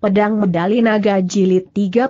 Pedang Medali Naga Jilid 30.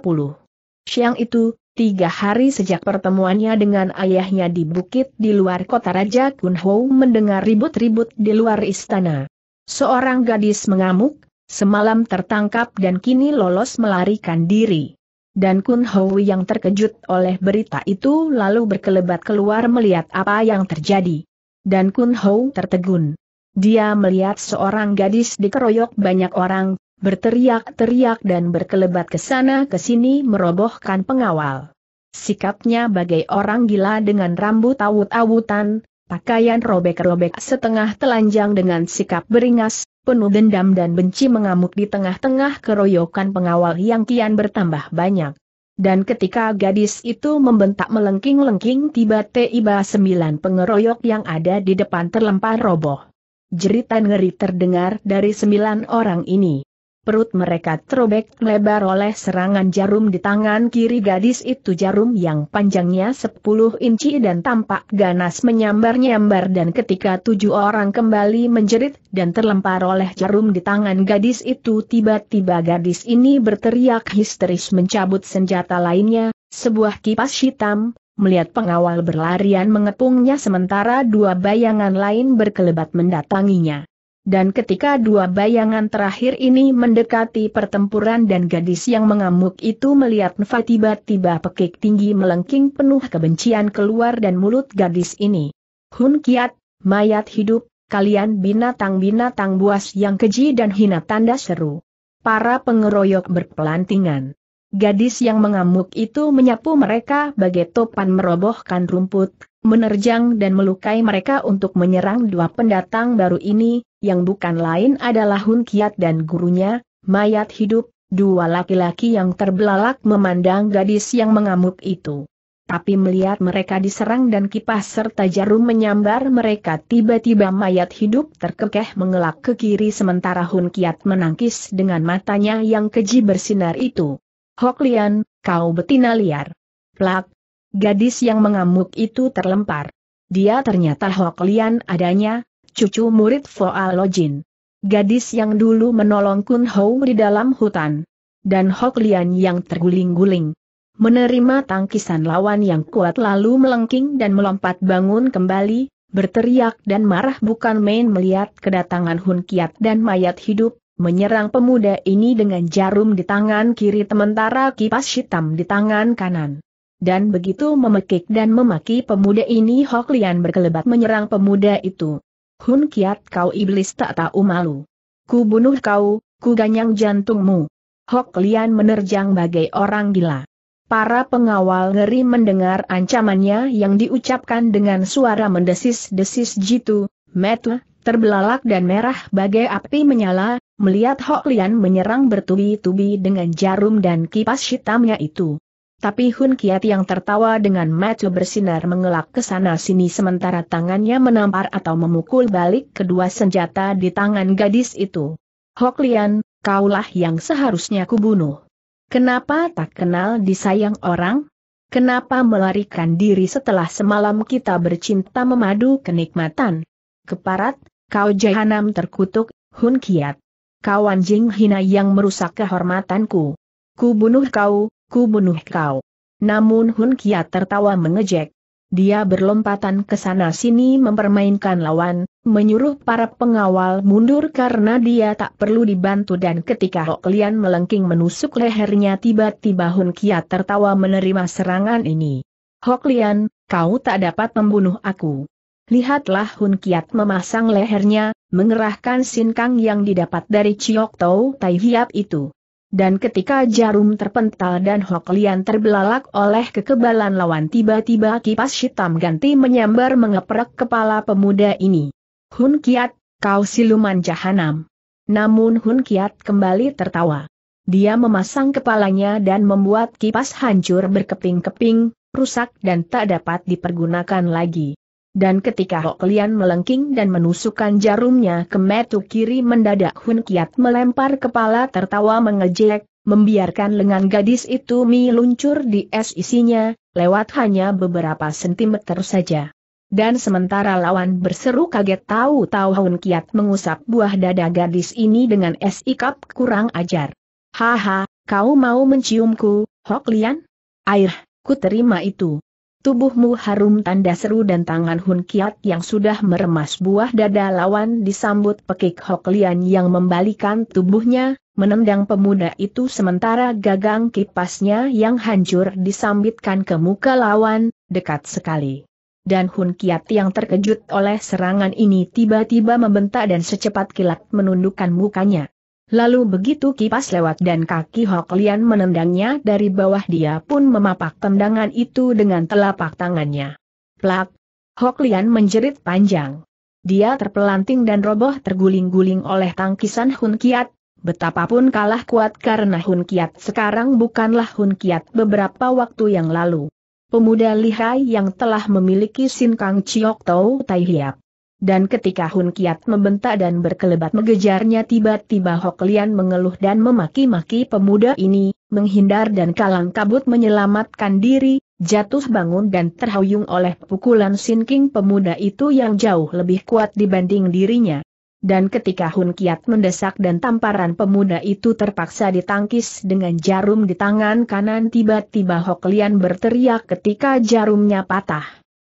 Siang itu, tiga hari sejak pertemuannya dengan ayahnya di bukit di luar kota Raja Kunhou mendengar ribut-ribut di luar istana. Seorang gadis mengamuk, semalam tertangkap dan kini lolos melarikan diri. Dan Kunhou yang terkejut oleh berita itu lalu berkelebat keluar melihat apa yang terjadi. Dan Kunhou tertegun. Dia melihat seorang gadis dikeroyok banyak orang, berteriak-teriak dan berkelebat ke sana ke sini merobohkan pengawal. Sikapnya bagai orang gila dengan rambut awut-awutan, pakaian robek-robek setengah telanjang dengan sikap beringas, penuh dendam dan benci mengamuk di tengah-tengah keroyokan pengawal yang kian bertambah banyak. Dan ketika gadis itu membentak melengking-lengking tiba-tiba sembilan pengeroyok yang ada di depan terlempar roboh. Jeritan ngeri terdengar dari sembilan orang ini. Perut mereka terobek lebar oleh serangan jarum di tangan kiri gadis itu jarum yang panjangnya 10 inci dan tampak ganas menyambar-nyambar dan ketika tujuh orang kembali menjerit dan terlempar oleh jarum di tangan gadis itu tiba-tiba gadis ini berteriak histeris mencabut senjata lainnya, sebuah kipas hitam, melihat pengawal berlarian mengepungnya sementara dua bayangan lain berkelebat mendatanginya dan ketika dua bayangan terakhir ini mendekati pertempuran dan gadis yang mengamuk itu melihat Nfa tiba-tiba pekik tinggi melengking penuh kebencian keluar dan mulut gadis ini. Hun Kiat, mayat hidup, kalian binatang-binatang buas yang keji dan hina tanda seru. Para pengeroyok berpelantingan. Gadis yang mengamuk itu menyapu mereka bagai topan merobohkan rumput, menerjang dan melukai mereka untuk menyerang dua pendatang baru ini, yang bukan lain adalah Hun Kiat dan gurunya, mayat hidup, dua laki-laki yang terbelalak memandang gadis yang mengamuk itu. Tapi melihat mereka diserang dan kipas serta jarum menyambar mereka tiba-tiba mayat hidup terkekeh mengelak ke kiri sementara Hun Kiat menangkis dengan matanya yang keji bersinar itu. Hoklian, kau betina liar. Plak, Gadis yang mengamuk itu terlempar. Dia ternyata Hok adanya, cucu murid Foa Lojin. Gadis yang dulu menolong Kun Hou di dalam hutan. Dan Hok yang terguling-guling. Menerima tangkisan lawan yang kuat lalu melengking dan melompat bangun kembali, berteriak dan marah bukan main melihat kedatangan Hun Kiat dan mayat hidup, menyerang pemuda ini dengan jarum di tangan kiri sementara kipas hitam di tangan kanan dan begitu memekik dan memaki pemuda ini Hok Lian berkelebat menyerang pemuda itu. Hun Kiat kau iblis tak tahu malu. Ku bunuh kau, ku ganyang jantungmu. Hok Lian menerjang bagai orang gila. Para pengawal ngeri mendengar ancamannya yang diucapkan dengan suara mendesis-desis jitu, metu, terbelalak dan merah bagai api menyala, melihat Hok Lian menyerang bertubi-tubi dengan jarum dan kipas hitamnya itu. Tapi Hun Kiat yang tertawa dengan mata bersinar mengelak ke sana sini sementara tangannya menampar atau memukul balik kedua senjata di tangan gadis itu. Hok Lian, kaulah yang seharusnya kubunuh. Kenapa tak kenal disayang orang? Kenapa melarikan diri setelah semalam kita bercinta memadu kenikmatan? Keparat, kau jahanam terkutuk, Hun Kiat. Kau anjing hina yang merusak kehormatanku. Kubunuh kau, ku bunuh kau. Namun Hun Kia tertawa mengejek. Dia berlompatan ke sana-sini mempermainkan lawan, menyuruh para pengawal mundur karena dia tak perlu dibantu dan ketika Hok Lian melengking menusuk lehernya tiba-tiba Hun Kia tertawa menerima serangan ini. Hok Lian, kau tak dapat membunuh aku. Lihatlah Hun Kiat memasang lehernya, mengerahkan sinkang yang didapat dari Chiok Tau Tai Hiap itu. Dan ketika jarum terpental dan Hoklian terbelalak oleh kekebalan lawan tiba-tiba kipas hitam ganti menyambar mengeprek kepala pemuda ini. Hun Kiat, kau siluman jahanam. Namun Hun Kiat kembali tertawa. Dia memasang kepalanya dan membuat kipas hancur berkeping-keping, rusak dan tak dapat dipergunakan lagi. Dan ketika Hok Lian melengking dan menusukkan jarumnya ke metu kiri mendadak Hun Kiat melempar kepala tertawa mengejek, membiarkan lengan gadis itu meluncur di es isinya, lewat hanya beberapa sentimeter saja. Dan sementara lawan berseru kaget tahu-tahu Hun Kiat mengusap buah dada gadis ini dengan es ikap kurang ajar. Haha, kau mau menciumku, Hok Lian? Air, ku terima itu. Tubuhmu harum tanda seru dan tangan Hun Kiat yang sudah meremas buah dada lawan disambut pekik Hok Lian yang membalikan tubuhnya, menendang pemuda itu sementara gagang kipasnya yang hancur disambitkan ke muka lawan, dekat sekali. Dan Hun Kiat yang terkejut oleh serangan ini tiba-tiba membentak dan secepat kilat menundukkan mukanya. Lalu begitu kipas lewat dan kaki Hoklian menendangnya dari bawah dia pun memapak tendangan itu dengan telapak tangannya. Plak! Hoklian menjerit panjang. Dia terpelanting dan roboh terguling-guling oleh tangkisan Hun Kiat, betapapun kalah kuat karena Hun Kiat sekarang bukanlah Hun Kiat beberapa waktu yang lalu. Pemuda lihai yang telah memiliki Sin Kang Chiok Tau Tai Hiap. Dan ketika Hun Kiat membentak dan berkelebat mengejarnya tiba-tiba Hok Lian mengeluh dan memaki-maki pemuda ini, menghindar dan kalang kabut menyelamatkan diri, jatuh bangun dan terhuyung oleh pukulan sinking pemuda itu yang jauh lebih kuat dibanding dirinya. Dan ketika Hun Kiat mendesak dan tamparan pemuda itu terpaksa ditangkis dengan jarum di tangan kanan tiba-tiba Hok Lian berteriak ketika jarumnya patah.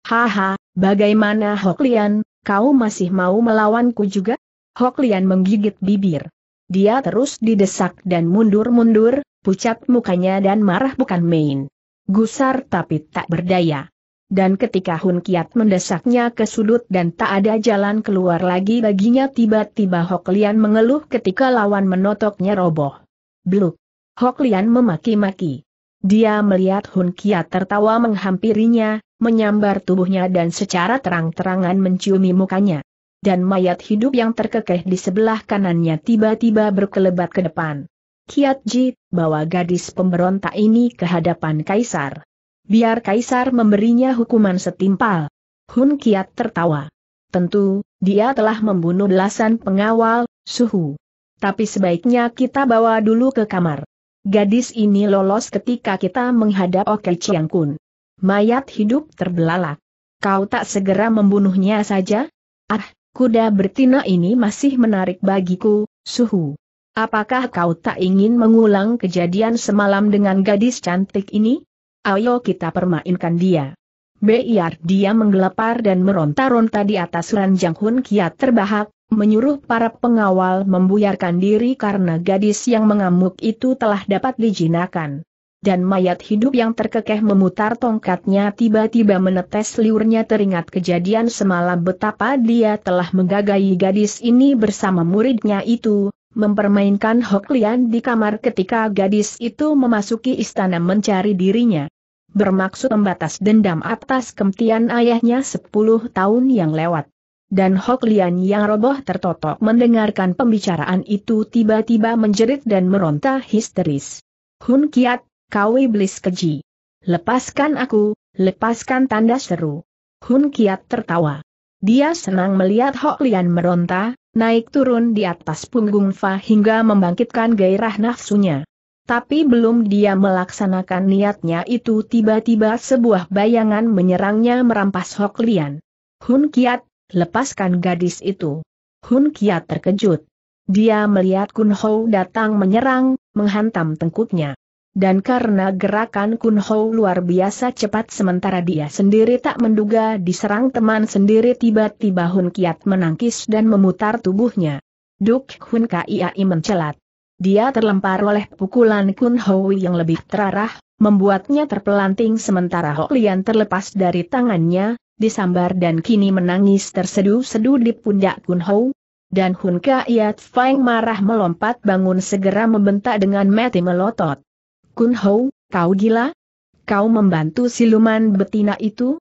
Haha, bagaimana Hok Lian, kau masih mau melawanku juga? Hok Lian menggigit bibir. Dia terus didesak dan mundur-mundur, pucat mukanya dan marah bukan main. Gusar tapi tak berdaya. Dan ketika Hun Kiat mendesaknya ke sudut dan tak ada jalan keluar lagi baginya tiba-tiba Hok Lian mengeluh ketika lawan menotoknya roboh. Bluk. Hok Lian memaki-maki. Dia melihat Hun Kiat tertawa menghampirinya, menyambar tubuhnya dan secara terang-terangan menciumi mukanya. Dan mayat hidup yang terkekeh di sebelah kanannya tiba-tiba berkelebat ke depan. Kiat Ji, bawa gadis pemberontak ini ke hadapan Kaisar. Biar Kaisar memberinya hukuman setimpal. Hun Kiat tertawa. Tentu, dia telah membunuh belasan pengawal, suhu. Tapi sebaiknya kita bawa dulu ke kamar. Gadis ini lolos ketika kita menghadap Oke Chiang Kun. Mayat hidup terbelalak. Kau tak segera membunuhnya saja? Ah, kuda bertina ini masih menarik bagiku, suhu. Apakah kau tak ingin mengulang kejadian semalam dengan gadis cantik ini? Ayo kita permainkan dia. Biar dia menggelepar dan meronta-ronta di atas ranjang Hun Kiat terbahak, menyuruh para pengawal membuyarkan diri karena gadis yang mengamuk itu telah dapat dijinakan dan mayat hidup yang terkekeh memutar tongkatnya tiba-tiba menetes liurnya teringat kejadian semalam betapa dia telah menggagai gadis ini bersama muridnya itu, mempermainkan Hoklian di kamar ketika gadis itu memasuki istana mencari dirinya. Bermaksud membatas dendam atas kemtian ayahnya 10 tahun yang lewat. Dan Hoklian yang roboh tertotok mendengarkan pembicaraan itu tiba-tiba menjerit dan meronta histeris. Hun Kiat, kau iblis keji. Lepaskan aku, lepaskan tanda seru. Hun Kiat tertawa. Dia senang melihat Hok Lian meronta, naik turun di atas punggung Fa hingga membangkitkan gairah nafsunya. Tapi belum dia melaksanakan niatnya itu tiba-tiba sebuah bayangan menyerangnya merampas Hok Lian. Hun Kiat, lepaskan gadis itu. Hun Kiat terkejut. Dia melihat Kun Ho datang menyerang, menghantam tengkuknya dan karena gerakan Ho luar biasa cepat sementara dia sendiri tak menduga diserang teman sendiri tiba-tiba Hun Kiat menangkis dan memutar tubuhnya. Duk Hun Kiai mencelat. Dia terlempar oleh pukulan Ho yang lebih terarah, membuatnya terpelanting sementara Ho Lian terlepas dari tangannya, disambar dan kini menangis terseduh-seduh di pundak Ho. dan Hun Kiat Feng marah melompat bangun segera membentak dengan mati melotot. Kun Hou, kau gila? Kau membantu siluman betina itu?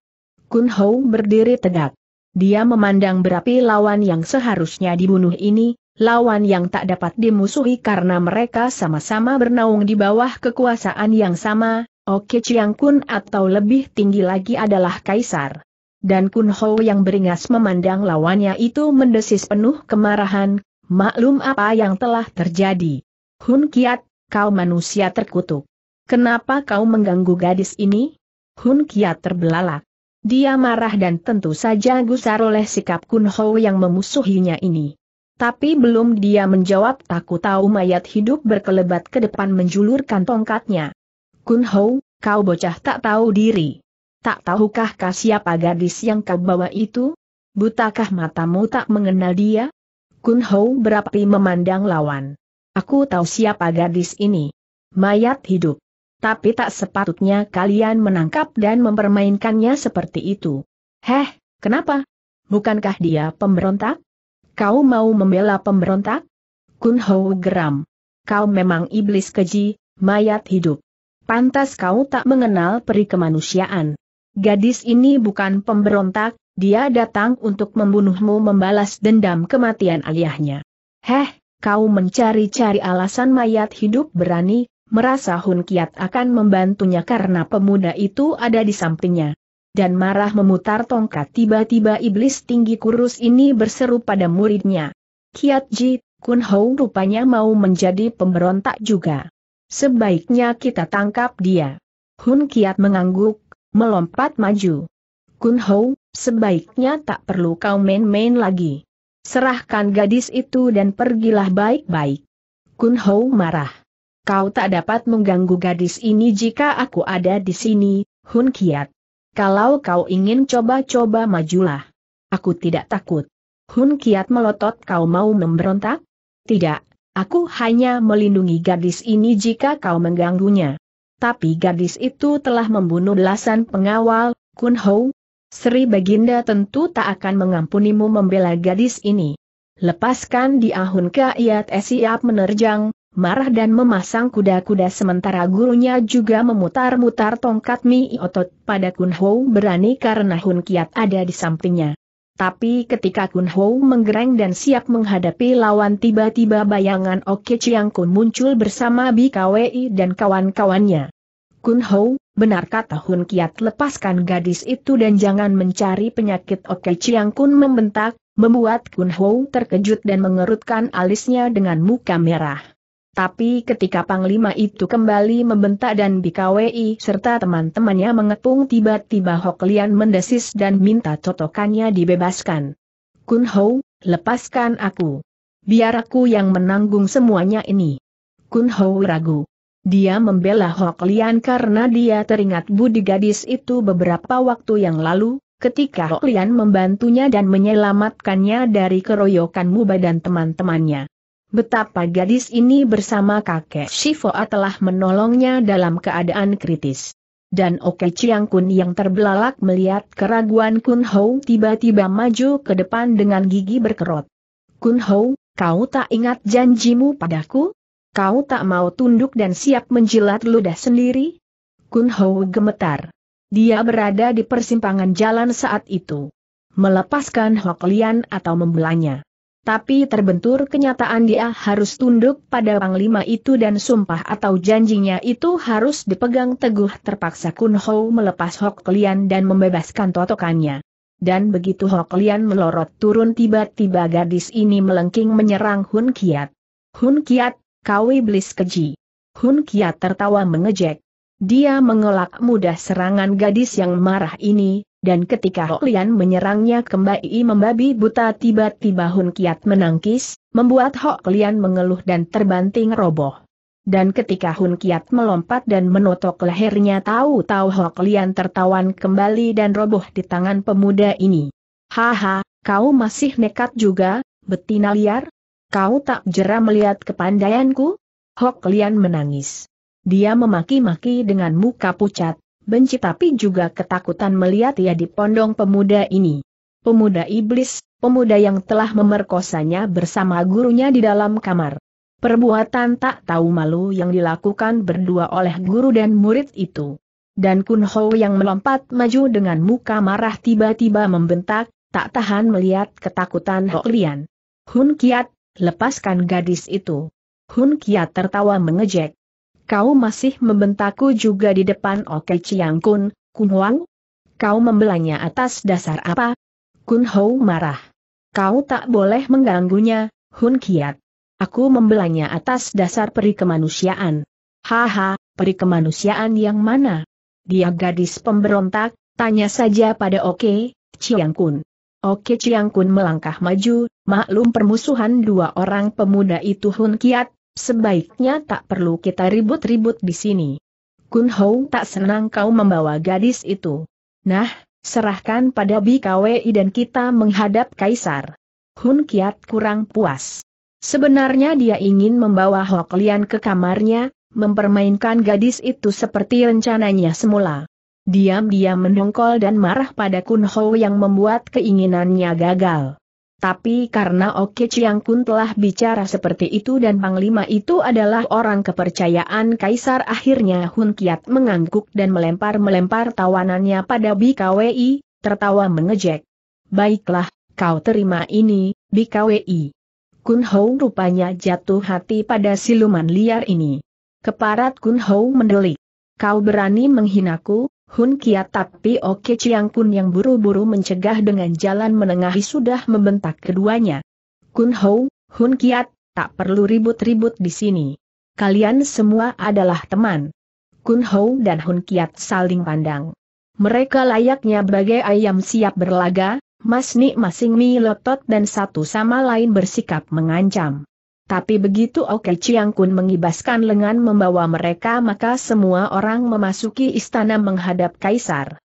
Kun Hou berdiri tegak. Dia memandang berapi lawan yang seharusnya dibunuh ini, lawan yang tak dapat dimusuhi karena mereka sama-sama bernaung di bawah kekuasaan yang sama, Oke Chiang Kun atau lebih tinggi lagi adalah Kaisar. Dan Kun Hou yang beringas memandang lawannya itu mendesis penuh kemarahan, maklum apa yang telah terjadi. Hun Kiat, kau manusia terkutuk. Kenapa kau mengganggu gadis ini? Hun Kia terbelalak. Dia marah dan tentu saja gusar oleh sikap Kun Ho yang memusuhinya ini. Tapi belum dia menjawab takut tahu mayat hidup berkelebat ke depan menjulurkan tongkatnya. Kun Ho, kau bocah tak tahu diri. Tak tahukah kah siapa gadis yang kau bawa itu? Butakah matamu tak mengenal dia? Kun Ho berapi memandang lawan. Aku tahu siapa gadis ini. Mayat hidup. Tapi tak sepatutnya kalian menangkap dan mempermainkannya seperti itu. Heh, kenapa? Bukankah dia pemberontak? Kau mau membela pemberontak? Kun Hou geram. Kau memang iblis keji, mayat hidup. Pantas kau tak mengenal peri kemanusiaan. Gadis ini bukan pemberontak, dia datang untuk membunuhmu membalas dendam kematian ayahnya. Heh, kau mencari-cari alasan mayat hidup berani, merasa Hun Kiat akan membantunya karena pemuda itu ada di sampingnya. Dan marah memutar tongkat tiba-tiba iblis tinggi kurus ini berseru pada muridnya. Kiat Ji, Kun Hou rupanya mau menjadi pemberontak juga. Sebaiknya kita tangkap dia. Hun Kiat mengangguk, melompat maju. Kun Hou, sebaiknya tak perlu kau main-main lagi. Serahkan gadis itu dan pergilah baik-baik. Kun Hou marah. Kau tak dapat mengganggu gadis ini jika aku ada di sini, Hun Kiat. Kalau kau ingin coba-coba majulah. Aku tidak takut. Hun Kiat melotot kau mau memberontak? Tidak, aku hanya melindungi gadis ini jika kau mengganggunya. Tapi gadis itu telah membunuh belasan pengawal, Kun Hou, Sri Baginda tentu tak akan mengampunimu membela gadis ini. Lepaskan di ahun kaiat e siap menerjang, marah dan memasang kuda-kuda sementara gurunya juga memutar-mutar tongkat Mi Otot pada Kun Ho berani karena Hun Kiat ada di sampingnya. Tapi ketika Kun Ho menggereng dan siap menghadapi lawan tiba-tiba bayangan Oke Chiang Kun muncul bersama Bi Kwei dan kawan-kawannya. Kun Ho, benar kata Hun Kiat lepaskan gadis itu dan jangan mencari penyakit Oke Chiang Kun membentak, membuat Kun Ho terkejut dan mengerutkan alisnya dengan muka merah. Tapi ketika Panglima itu kembali membentak dan Bikawi serta teman-temannya mengepung tiba-tiba Hok Lian mendesis dan minta totokannya dibebaskan. Kun Ho, lepaskan aku. Biar aku yang menanggung semuanya ini. Kun Ho ragu. Dia membela Hok Lian karena dia teringat budi gadis itu beberapa waktu yang lalu, ketika Hok Lian membantunya dan menyelamatkannya dari keroyokan Muba dan teman-temannya. Betapa gadis ini bersama kakek Shifoa telah menolongnya dalam keadaan kritis. Dan Oke Chiang Kun yang terbelalak melihat keraguan Kun Hou tiba-tiba maju ke depan dengan gigi berkerut. Kun Hou, kau tak ingat janjimu padaku? Kau tak mau tunduk dan siap menjilat ludah sendiri? Kun Hou gemetar. Dia berada di persimpangan jalan saat itu. Melepaskan Hok Lian atau membelanya. Tapi terbentur kenyataan dia harus tunduk pada panglima itu dan sumpah atau janjinya itu harus dipegang teguh terpaksa Kun Hou melepas Hok Lian dan membebaskan totokannya. Dan begitu Hok Lian melorot turun tiba-tiba gadis ini melengking menyerang Hun Kiat. Hun Kiat Kau iblis keji. Hun Kia tertawa mengejek. Dia mengelak mudah serangan gadis yang marah ini, dan ketika Hoklian menyerangnya kembali membabi buta tiba-tiba Hun Kiat menangkis, membuat Hoklian mengeluh dan terbanting roboh. Dan ketika Hun Kiat melompat dan menotok lehernya tahu-tahu Hoklian tertawan kembali dan roboh di tangan pemuda ini. Haha, kau masih nekat juga, betina liar, Kau tak jera melihat kepandaianku? Hok Lian menangis. Dia memaki-maki dengan muka pucat, benci tapi juga ketakutan melihat ia di pondong pemuda ini. Pemuda iblis, pemuda yang telah memerkosanya bersama gurunya di dalam kamar. Perbuatan tak tahu malu yang dilakukan berdua oleh guru dan murid itu. Dan Kun Ho yang melompat maju dengan muka marah tiba-tiba membentak, tak tahan melihat ketakutan Hok Lian. Hun Kiat, lepaskan gadis itu. Hun Kia tertawa mengejek. Kau masih membentakku juga di depan Oke Chiang Kun, Kun Huang? Kau membelanya atas dasar apa? Kun Hou marah. Kau tak boleh mengganggunya, Hun Kiat. Aku membelanya atas dasar peri kemanusiaan. Haha, peri kemanusiaan yang mana? Dia gadis pemberontak, tanya saja pada Oke, Chiang Kun. Oke Chiang Kun melangkah maju, maklum permusuhan dua orang pemuda itu Hun Kiat, sebaiknya tak perlu kita ribut-ribut di sini. Kun Hou tak senang kau membawa gadis itu. Nah, serahkan pada BKWI dan kita menghadap Kaisar. Hun Kiat kurang puas. Sebenarnya dia ingin membawa Hok Lian ke kamarnya, mempermainkan gadis itu seperti rencananya semula. Diam-diam mendongkol dan marah pada Kun Ho yang membuat keinginannya gagal. Tapi karena Oke Chiang Kun telah bicara seperti itu dan Panglima itu adalah orang kepercayaan Kaisar akhirnya Hun Kiat mengangguk dan melempar-melempar tawanannya pada BKWI, tertawa mengejek. Baiklah, kau terima ini, BKWI. Kun Hou rupanya jatuh hati pada siluman liar ini. Keparat Kun Hou mendelik. Kau berani menghinaku, Hun Kiat tapi Oke Chiang Kun yang buru-buru mencegah dengan jalan menengahi sudah membentak keduanya. Kun Hou, Hun Kiat, tak perlu ribut-ribut di sini. Kalian semua adalah teman. Kun Hou dan Hun Kiat saling pandang. Mereka layaknya bagai ayam siap berlaga, masni masing milotot dan satu sama lain bersikap mengancam. Tapi begitu Oke Chiang Kun mengibaskan lengan membawa mereka maka semua orang memasuki istana menghadap kaisar.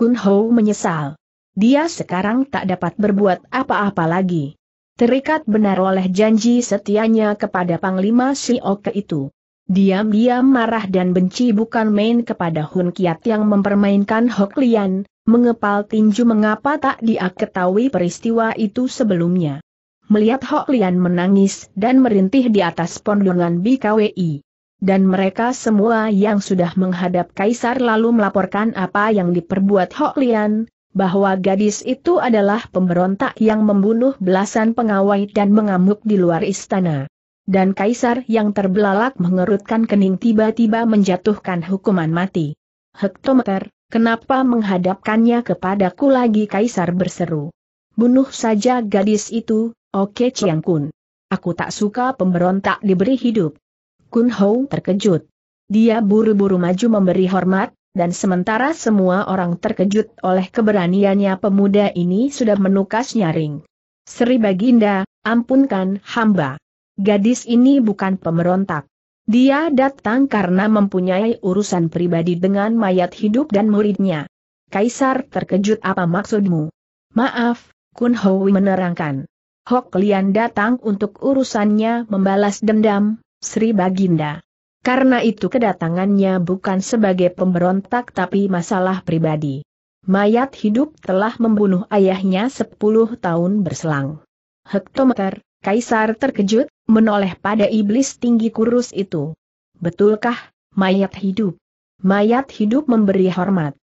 Kun Ho menyesal. Dia sekarang tak dapat berbuat apa-apa lagi. Terikat benar oleh janji setianya kepada Panglima Oke itu. Diam-diam marah dan benci bukan main kepada Hun Kiat yang mempermainkan Hok Lian, mengepal tinju mengapa tak dia ketahui peristiwa itu sebelumnya melihat Hok Lian menangis dan merintih di atas pondongan BKWI. Dan mereka semua yang sudah menghadap Kaisar lalu melaporkan apa yang diperbuat Hok Lian, bahwa gadis itu adalah pemberontak yang membunuh belasan pengawai dan mengamuk di luar istana. Dan Kaisar yang terbelalak mengerutkan kening tiba-tiba menjatuhkan hukuman mati. Hektometer, kenapa menghadapkannya kepadaku lagi Kaisar berseru. Bunuh saja gadis itu, Oke Chiang Kun. Aku tak suka pemberontak diberi hidup. Kun Hou terkejut. Dia buru-buru maju memberi hormat, dan sementara semua orang terkejut oleh keberaniannya pemuda ini sudah menukas nyaring. Sri Baginda, ampunkan hamba. Gadis ini bukan pemberontak. Dia datang karena mempunyai urusan pribadi dengan mayat hidup dan muridnya. Kaisar terkejut apa maksudmu? Maaf, Kun Hou menerangkan. Hok Lian datang untuk urusannya membalas dendam, Sri Baginda. Karena itu kedatangannya bukan sebagai pemberontak tapi masalah pribadi. Mayat hidup telah membunuh ayahnya 10 tahun berselang. Hektometer, Kaisar terkejut, menoleh pada iblis tinggi kurus itu. Betulkah, mayat hidup? Mayat hidup memberi hormat.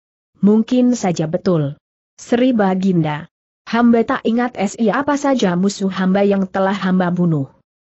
Mungkin saja betul. Sri Baginda, Hamba tak ingat SI apa saja musuh hamba yang telah hamba bunuh.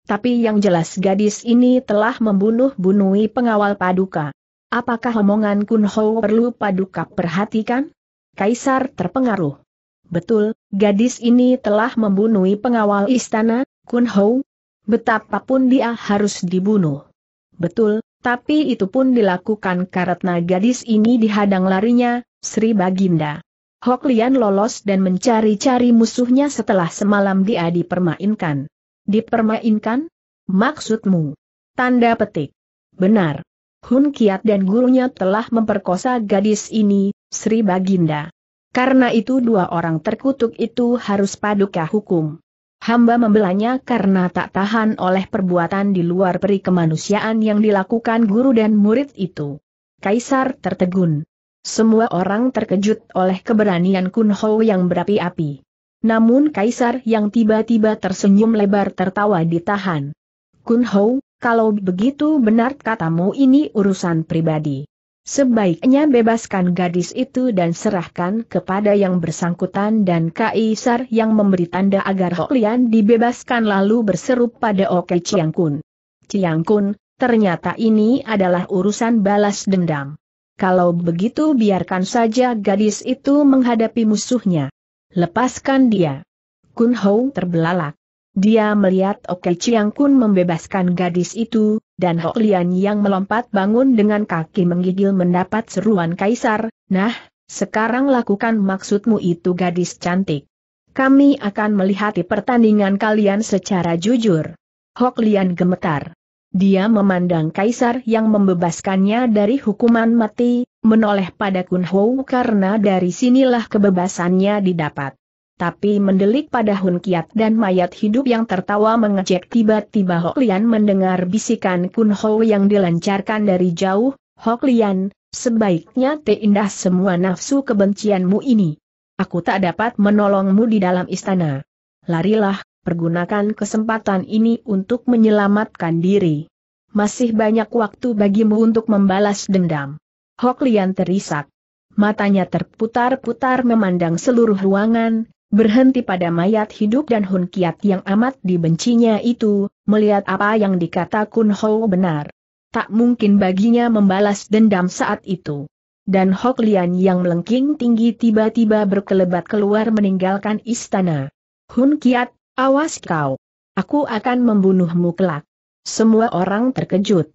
Tapi yang jelas gadis ini telah membunuh bunuhi pengawal paduka. Apakah omongan Ho perlu paduka perhatikan? Kaisar terpengaruh. Betul, gadis ini telah membunuhi pengawal istana, Ho. Betapapun dia harus dibunuh. Betul, tapi itu pun dilakukan karena gadis ini dihadang larinya, Sri Baginda. Hok Lian lolos dan mencari-cari musuhnya setelah semalam dia dipermainkan. Dipermainkan? Maksudmu? Tanda petik. Benar. Hun Kiat dan gurunya telah memperkosa gadis ini, Sri Baginda. Karena itu dua orang terkutuk itu harus paduka hukum. Hamba membelanya karena tak tahan oleh perbuatan di luar peri kemanusiaan yang dilakukan guru dan murid itu. Kaisar tertegun. Semua orang terkejut oleh keberanian Kun Ho yang berapi-api. Namun Kaisar yang tiba-tiba tersenyum lebar tertawa ditahan. Kun Ho, kalau begitu benar katamu ini urusan pribadi. Sebaiknya bebaskan gadis itu dan serahkan kepada yang bersangkutan dan Kaisar yang memberi tanda agar Ho dibebaskan lalu berseru pada Oke Chiang Kun. Chiang Kun, ternyata ini adalah urusan balas dendam. Kalau begitu biarkan saja gadis itu menghadapi musuhnya. Lepaskan dia. Kun Hou terbelalak. Dia melihat Oke Chiang Kun membebaskan gadis itu, dan Hok Lian yang melompat bangun dengan kaki menggigil mendapat seruan kaisar, nah, sekarang lakukan maksudmu itu gadis cantik. Kami akan melihat pertandingan kalian secara jujur. Hok Lian gemetar. Dia memandang kaisar yang membebaskannya dari hukuman mati, menoleh pada Kun Hou karena dari sinilah kebebasannya didapat. Tapi mendelik pada Hun Kiat dan mayat hidup yang tertawa mengejek tiba-tiba Hok Lian mendengar bisikan Kun Hou yang dilancarkan dari jauh, Hok Lian, sebaiknya teindah semua nafsu kebencianmu ini. Aku tak dapat menolongmu di dalam istana. Larilah, pergunakan kesempatan ini untuk menyelamatkan diri. Masih banyak waktu bagimu untuk membalas dendam. Hok terisak. Matanya terputar-putar memandang seluruh ruangan, berhenti pada mayat hidup dan Hun Kiat yang amat dibencinya itu, melihat apa yang dikata Kun Ho benar. Tak mungkin baginya membalas dendam saat itu. Dan Hok yang melengking tinggi tiba-tiba berkelebat keluar meninggalkan istana. Hun Kiat, Awas kau. Aku akan membunuhmu kelak. Semua orang terkejut.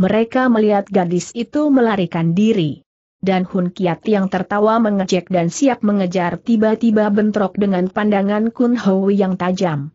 Mereka melihat gadis itu melarikan diri. Dan Hun Kiat yang tertawa mengejek dan siap mengejar tiba-tiba bentrok dengan pandangan Kun Ho yang tajam.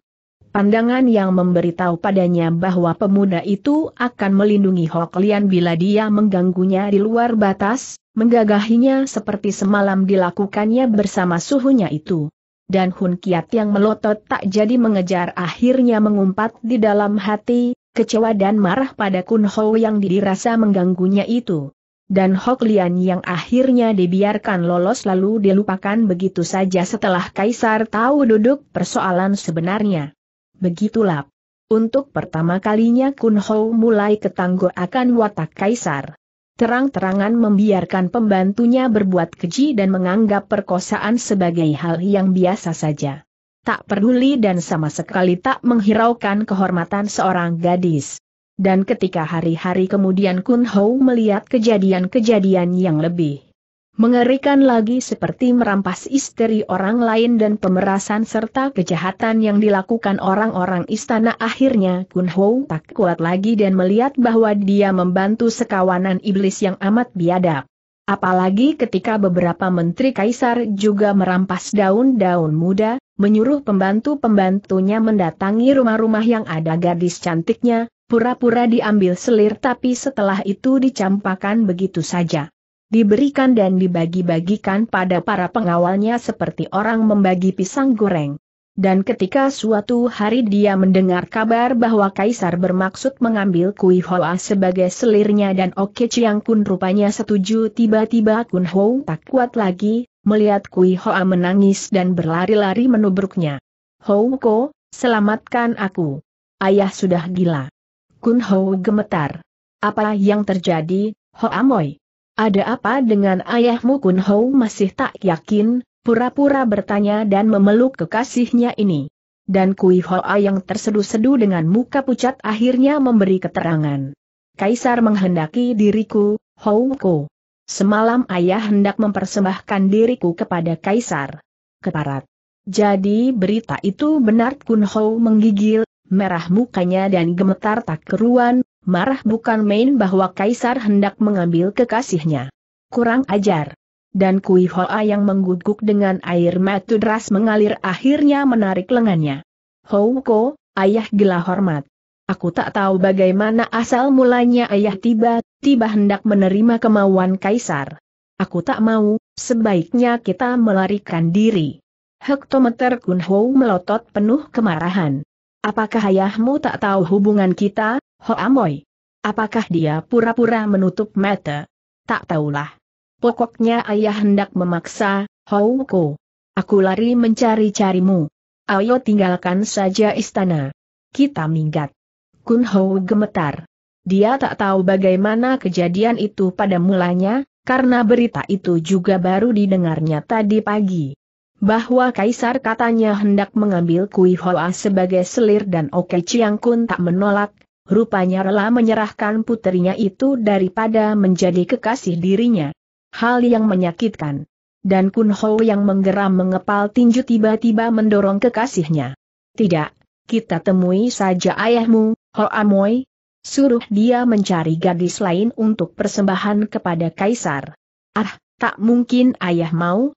Pandangan yang memberitahu padanya bahwa pemuda itu akan melindungi Hok Lian bila dia mengganggunya di luar batas, menggagahinya seperti semalam dilakukannya bersama suhunya itu dan Hun Kiat yang melotot tak jadi mengejar akhirnya mengumpat di dalam hati, kecewa dan marah pada Kun Ho yang dirasa mengganggunya itu. Dan Hok Lian yang akhirnya dibiarkan lolos lalu dilupakan begitu saja setelah Kaisar tahu duduk persoalan sebenarnya. Begitulah. Untuk pertama kalinya Kun Ho mulai ketangguh akan watak Kaisar terang-terangan membiarkan pembantunya berbuat keji dan menganggap perkosaan sebagai hal yang biasa saja. Tak peduli dan sama sekali tak menghiraukan kehormatan seorang gadis. Dan ketika hari-hari kemudian Kun Hou melihat kejadian-kejadian yang lebih Mengerikan lagi seperti merampas istri orang lain dan pemerasan serta kejahatan yang dilakukan orang-orang istana akhirnya Kun Ho tak kuat lagi dan melihat bahwa dia membantu sekawanan iblis yang amat biadab. Apalagi ketika beberapa menteri kaisar juga merampas daun-daun muda, menyuruh pembantu-pembantunya mendatangi rumah-rumah yang ada gadis cantiknya, pura-pura diambil selir tapi setelah itu dicampakan begitu saja diberikan dan dibagi-bagikan pada para pengawalnya seperti orang membagi pisang goreng. Dan ketika suatu hari dia mendengar kabar bahwa Kaisar bermaksud mengambil Kui Hoa sebagai selirnya dan Oke Chiang Kun rupanya setuju tiba-tiba Kun Ho tak kuat lagi, melihat Kui Hoa menangis dan berlari-lari menubruknya. Ho Ko, selamatkan aku. Ayah sudah gila. Kun Ho gemetar. Apa yang terjadi, Hoa Moi? Ada apa dengan ayahmu Kun Hou masih tak yakin, pura-pura bertanya dan memeluk kekasihnya ini. Dan Kui Hoa yang tersedu-sedu dengan muka pucat akhirnya memberi keterangan. Kaisar menghendaki diriku, Hou Ko. Semalam ayah hendak mempersembahkan diriku kepada Kaisar. Keparat. Jadi berita itu benar Kun Hou menggigil, merah mukanya dan gemetar tak keruan, marah bukan main bahwa kaisar hendak mengambil kekasihnya. Kurang ajar. Dan Kui Hoa yang mengguguk dengan air mata deras mengalir akhirnya menarik lengannya. Houko, ayah gila hormat. Aku tak tahu bagaimana asal mulanya ayah tiba-tiba hendak menerima kemauan kaisar. Aku tak mau, sebaiknya kita melarikan diri. Hektometer Hou melotot penuh kemarahan. Apakah ayahmu tak tahu hubungan kita? Ho Amoy, Apakah dia pura-pura menutup mata? Tak tahulah. Pokoknya ayah hendak memaksa, Houko. Aku lari mencari-carimu. Ayo tinggalkan saja istana. Kita minggat. Kun Hou gemetar. Dia tak tahu bagaimana kejadian itu pada mulanya, karena berita itu juga baru didengarnya tadi pagi bahwa kaisar katanya hendak mengambil Kui Hoa sebagai selir dan Oke Chiang Kun tak menolak, rupanya rela menyerahkan putrinya itu daripada menjadi kekasih dirinya. Hal yang menyakitkan. Dan Kun Ho yang menggeram mengepal tinju tiba-tiba mendorong kekasihnya. Tidak, kita temui saja ayahmu, Ho Amoy. Suruh dia mencari gadis lain untuk persembahan kepada Kaisar. Ah, tak mungkin ayah mau,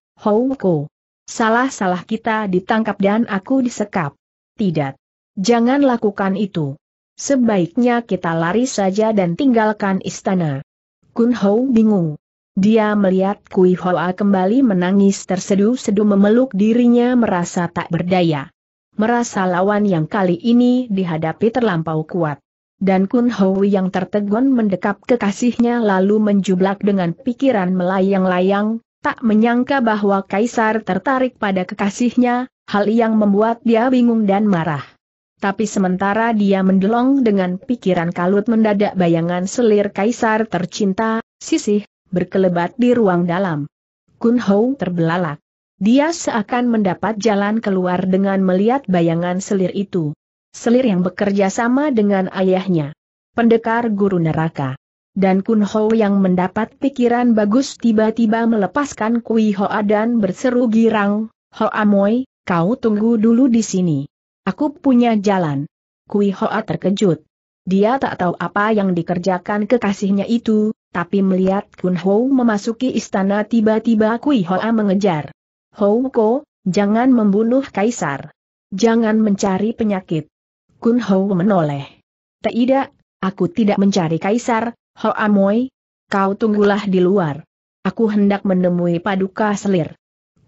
Ko. Salah-salah kita ditangkap dan aku disekap. Tidak. Jangan lakukan itu. Sebaiknya kita lari saja dan tinggalkan istana. Kun Hou bingung. Dia melihat Kui Hoa kembali menangis terseduh-seduh memeluk dirinya merasa tak berdaya. Merasa lawan yang kali ini dihadapi terlampau kuat. Dan Kun Hou yang tertegun mendekap kekasihnya lalu menjublak dengan pikiran melayang-layang, tak menyangka bahwa Kaisar tertarik pada kekasihnya, hal yang membuat dia bingung dan marah. Tapi sementara dia mendelong dengan pikiran kalut mendadak bayangan selir kaisar tercinta, sisih, berkelebat di ruang dalam. Kun Hou terbelalak. Dia seakan mendapat jalan keluar dengan melihat bayangan selir itu. Selir yang bekerja sama dengan ayahnya. Pendekar guru neraka. Dan Kun Hou yang mendapat pikiran bagus tiba-tiba melepaskan Kui Hoa dan berseru girang, Hoa Moi, kau tunggu dulu di sini. Aku punya jalan. Kui Hoa terkejut. Dia tak tahu apa yang dikerjakan kekasihnya itu, tapi melihat Kun Ho memasuki istana tiba-tiba Kui Hoa mengejar. Ho Ko, jangan membunuh Kaisar. Jangan mencari penyakit. Kun Ho menoleh. Tidak, aku tidak mencari Kaisar, Ho Amoy. Kau tunggulah di luar. Aku hendak menemui Paduka Selir.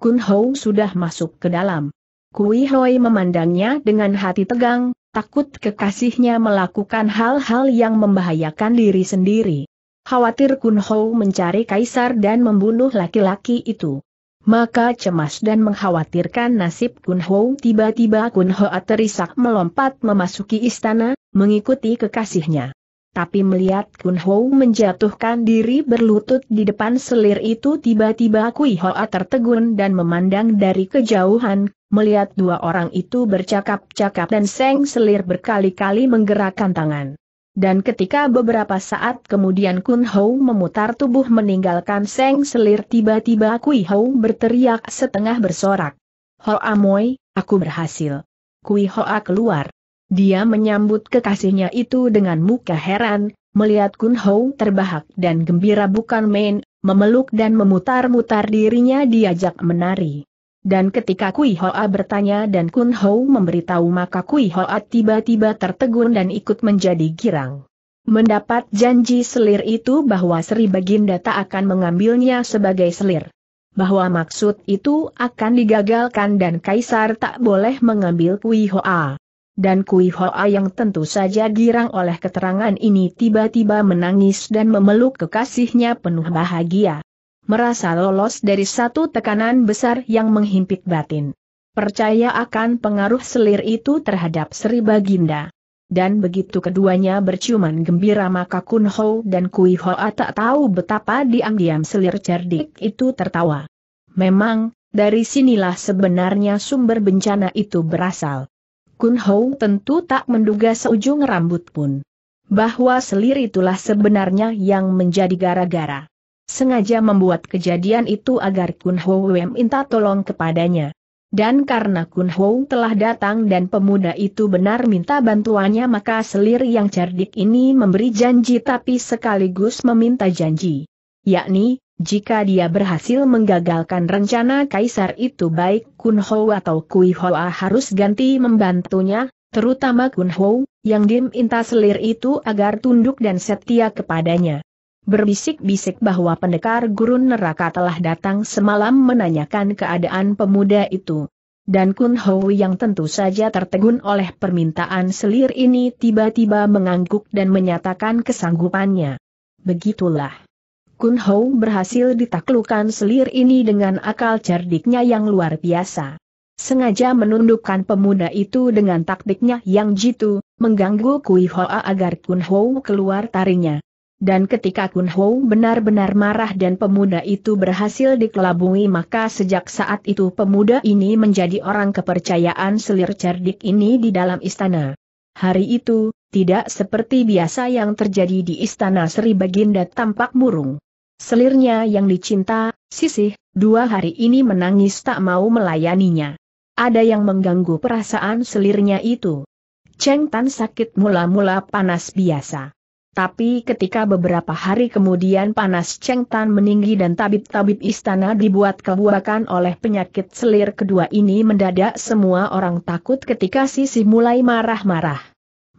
Kun Ho sudah masuk ke dalam. Kui Hoi memandangnya dengan hati tegang, takut kekasihnya melakukan hal-hal yang membahayakan diri sendiri. Khawatir Kun Ho mencari kaisar dan membunuh laki-laki itu. Maka cemas dan mengkhawatirkan nasib Kun Ho tiba-tiba Kun Ho terisak melompat memasuki istana, mengikuti kekasihnya tapi melihat Kun Ho menjatuhkan diri berlutut di depan selir itu tiba-tiba Kui Hoa tertegun dan memandang dari kejauhan, melihat dua orang itu bercakap-cakap dan Seng selir berkali-kali menggerakkan tangan. Dan ketika beberapa saat kemudian Kun Ho memutar tubuh meninggalkan Seng selir tiba-tiba Kui Ho berteriak setengah bersorak. Hoa Moi, aku berhasil. Kui Hoa keluar. Dia menyambut kekasihnya itu dengan muka heran, melihat Kun Hou terbahak dan gembira bukan main, memeluk dan memutar-mutar dirinya diajak menari. Dan ketika Kui Hoa bertanya dan Kun Hou memberitahu maka Kui Hoa tiba-tiba tertegun dan ikut menjadi girang. Mendapat janji selir itu bahwa Sri Baginda tak akan mengambilnya sebagai selir bahwa maksud itu akan digagalkan dan kaisar tak boleh mengambil Kui Hoa dan Kui Hoa yang tentu saja girang oleh keterangan ini tiba-tiba menangis dan memeluk kekasihnya penuh bahagia. Merasa lolos dari satu tekanan besar yang menghimpit batin. Percaya akan pengaruh selir itu terhadap Sri Baginda. Dan begitu keduanya berciuman gembira maka Kun Ho dan Kui Hoa tak tahu betapa diam-diam selir cerdik itu tertawa. Memang, dari sinilah sebenarnya sumber bencana itu berasal. Kun Hou tentu tak menduga seujung rambut pun. Bahwa selir itulah sebenarnya yang menjadi gara-gara. Sengaja membuat kejadian itu agar Kun Hong minta tolong kepadanya. Dan karena Kun Hou telah datang dan pemuda itu benar minta bantuannya maka selir yang cerdik ini memberi janji tapi sekaligus meminta janji. Yakni, jika dia berhasil menggagalkan rencana kaisar itu baik Kun Ho atau Kui Hoa harus ganti membantunya, terutama Kun Ho, yang diminta selir itu agar tunduk dan setia kepadanya. Berbisik-bisik bahwa pendekar gurun neraka telah datang semalam menanyakan keadaan pemuda itu. Dan Kun Ho yang tentu saja tertegun oleh permintaan selir ini tiba-tiba mengangguk dan menyatakan kesanggupannya. Begitulah. Kun Hou berhasil ditaklukkan selir ini dengan akal cerdiknya yang luar biasa. Sengaja menundukkan pemuda itu dengan taktiknya yang jitu, mengganggu Kui Hoa agar Kun Hou keluar tarinya. Dan ketika Kun Hou benar-benar marah dan pemuda itu berhasil dikelabui maka sejak saat itu pemuda ini menjadi orang kepercayaan selir cerdik ini di dalam istana. Hari itu, tidak seperti biasa yang terjadi di istana Sri Baginda tampak murung. Selirnya yang dicinta, Sisih, dua hari ini menangis tak mau melayaninya. Ada yang mengganggu perasaan selirnya itu. Cheng Tan sakit mula-mula panas biasa. Tapi ketika beberapa hari kemudian panas Cheng Tan meninggi dan tabib-tabib istana dibuat kebuakan oleh penyakit selir kedua ini mendadak semua orang takut ketika Sisi mulai marah-marah.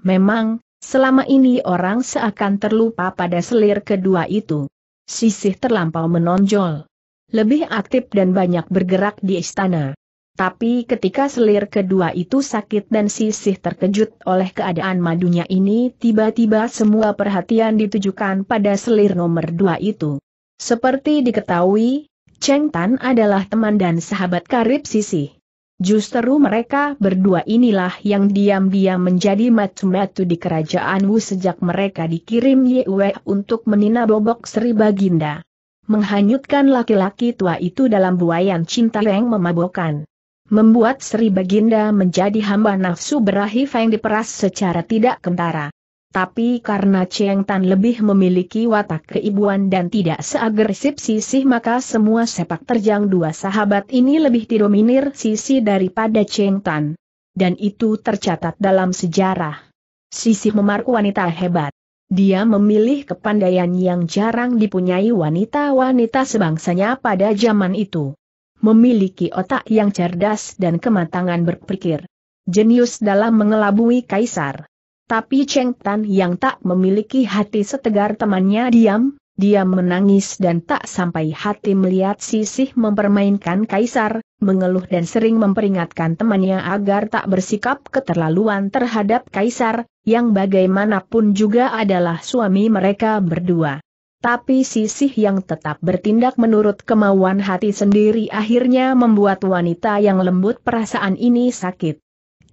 Memang, selama ini orang seakan terlupa pada selir kedua itu. Sisih terlampau menonjol. Lebih aktif dan banyak bergerak di istana. Tapi ketika selir kedua itu sakit dan sisih terkejut oleh keadaan madunya ini tiba-tiba semua perhatian ditujukan pada selir nomor dua itu. Seperti diketahui, Cheng Tan adalah teman dan sahabat karib sisih. Justru mereka berdua inilah yang diam-diam menjadi matu-matu di kerajaan Wu sejak mereka dikirim Yue untuk menina bobok Sri Baginda. Menghanyutkan laki-laki tua itu dalam buayan cinta yang memabokkan. Membuat Sri Baginda menjadi hamba nafsu berahi Feng diperas secara tidak kentara tapi karena Cheng Tan lebih memiliki watak keibuan dan tidak seagresif Sisi maka semua sepak terjang dua sahabat ini lebih didominir Sisi daripada Cheng Tan. Dan itu tercatat dalam sejarah. Sisi memar wanita hebat. Dia memilih kepandaian yang jarang dipunyai wanita-wanita sebangsanya pada zaman itu. Memiliki otak yang cerdas dan kematangan berpikir. Jenius dalam mengelabui kaisar tapi Cheng Tan yang tak memiliki hati setegar temannya diam, dia menangis dan tak sampai hati melihat sisih mempermainkan kaisar, mengeluh dan sering memperingatkan temannya agar tak bersikap keterlaluan terhadap kaisar, yang bagaimanapun juga adalah suami mereka berdua. Tapi sisih yang tetap bertindak menurut kemauan hati sendiri akhirnya membuat wanita yang lembut perasaan ini sakit.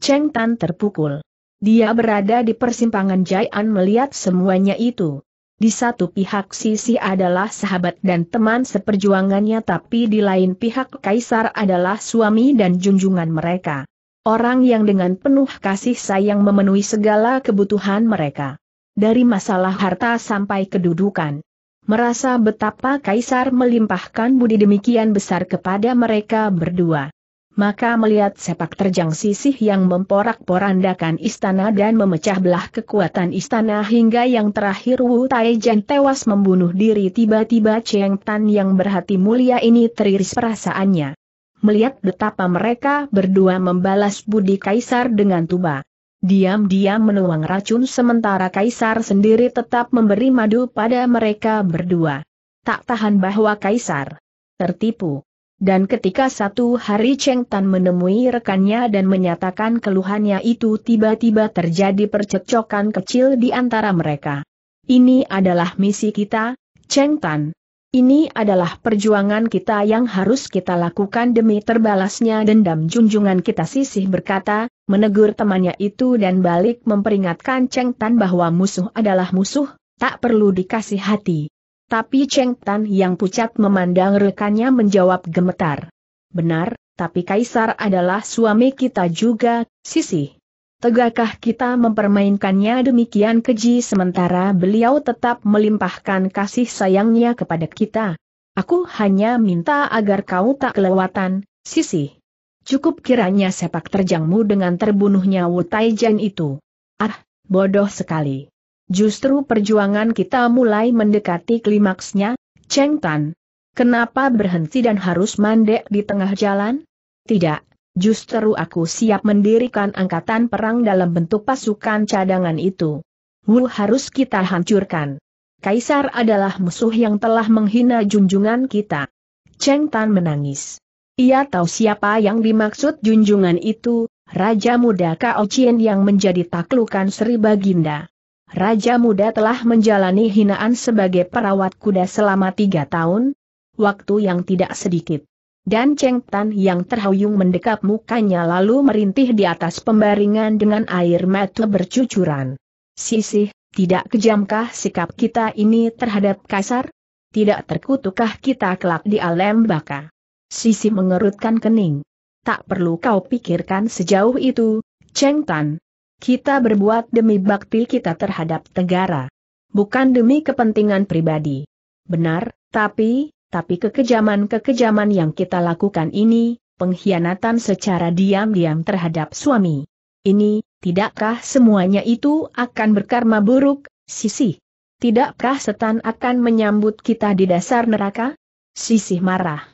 Cheng Tan terpukul. Dia berada di persimpangan Jaian melihat semuanya itu. Di satu pihak Sisi adalah sahabat dan teman seperjuangannya tapi di lain pihak Kaisar adalah suami dan junjungan mereka. Orang yang dengan penuh kasih sayang memenuhi segala kebutuhan mereka. Dari masalah harta sampai kedudukan merasa betapa Kaisar melimpahkan budi demikian besar kepada mereka berdua maka melihat sepak terjang sisih yang memporak-porandakan istana dan memecah belah kekuatan istana hingga yang terakhir Wu Taijan tewas membunuh diri tiba-tiba Cheng Tan yang berhati mulia ini teriris perasaannya. Melihat betapa mereka berdua membalas budi kaisar dengan tuba. Diam-diam menuang racun sementara kaisar sendiri tetap memberi madu pada mereka berdua. Tak tahan bahwa kaisar tertipu. Dan ketika satu hari Cheng Tan menemui rekannya dan menyatakan keluhannya itu tiba-tiba terjadi percekcokan kecil di antara mereka. Ini adalah misi kita, Cheng Tan. Ini adalah perjuangan kita yang harus kita lakukan demi terbalasnya dendam junjungan kita sisih berkata, menegur temannya itu dan balik memperingatkan Cheng Tan bahwa musuh adalah musuh, tak perlu dikasih hati. Tapi Cheng Tan yang pucat memandang rekannya menjawab gemetar. Benar, tapi Kaisar adalah suami kita juga, Sisi. Tegakkah kita mempermainkannya demikian keji sementara beliau tetap melimpahkan kasih sayangnya kepada kita? Aku hanya minta agar kau tak kelewatan, Sisi. Cukup kiranya sepak terjangmu dengan terbunuhnya Wu Taijian itu. Ah, bodoh sekali. Justru perjuangan kita mulai mendekati klimaksnya, Cheng Tan. Kenapa berhenti dan harus mandek di tengah jalan? Tidak, justru aku siap mendirikan angkatan perang dalam bentuk pasukan cadangan itu. Wu harus kita hancurkan. Kaisar adalah musuh yang telah menghina junjungan kita. Cheng Tan menangis. Ia tahu siapa yang dimaksud junjungan itu, Raja Muda Kao Chien yang menjadi taklukan Sri Baginda. Raja muda telah menjalani hinaan sebagai perawat kuda selama tiga tahun, waktu yang tidak sedikit. Dan Cheng Tan yang terhuyung mendekap mukanya lalu merintih di atas pembaringan dengan air mata bercucuran. Sisih, tidak kejamkah sikap kita ini terhadap kasar? Tidak terkutukkah kita kelak di alam baka? Sisi mengerutkan kening. Tak perlu kau pikirkan sejauh itu, Cheng Tan. Kita berbuat demi bakti kita terhadap negara. Bukan demi kepentingan pribadi. Benar, tapi, tapi kekejaman-kekejaman yang kita lakukan ini, pengkhianatan secara diam-diam terhadap suami. Ini, tidakkah semuanya itu akan berkarma buruk, Sisi, Tidakkah setan akan menyambut kita di dasar neraka? Sisi marah.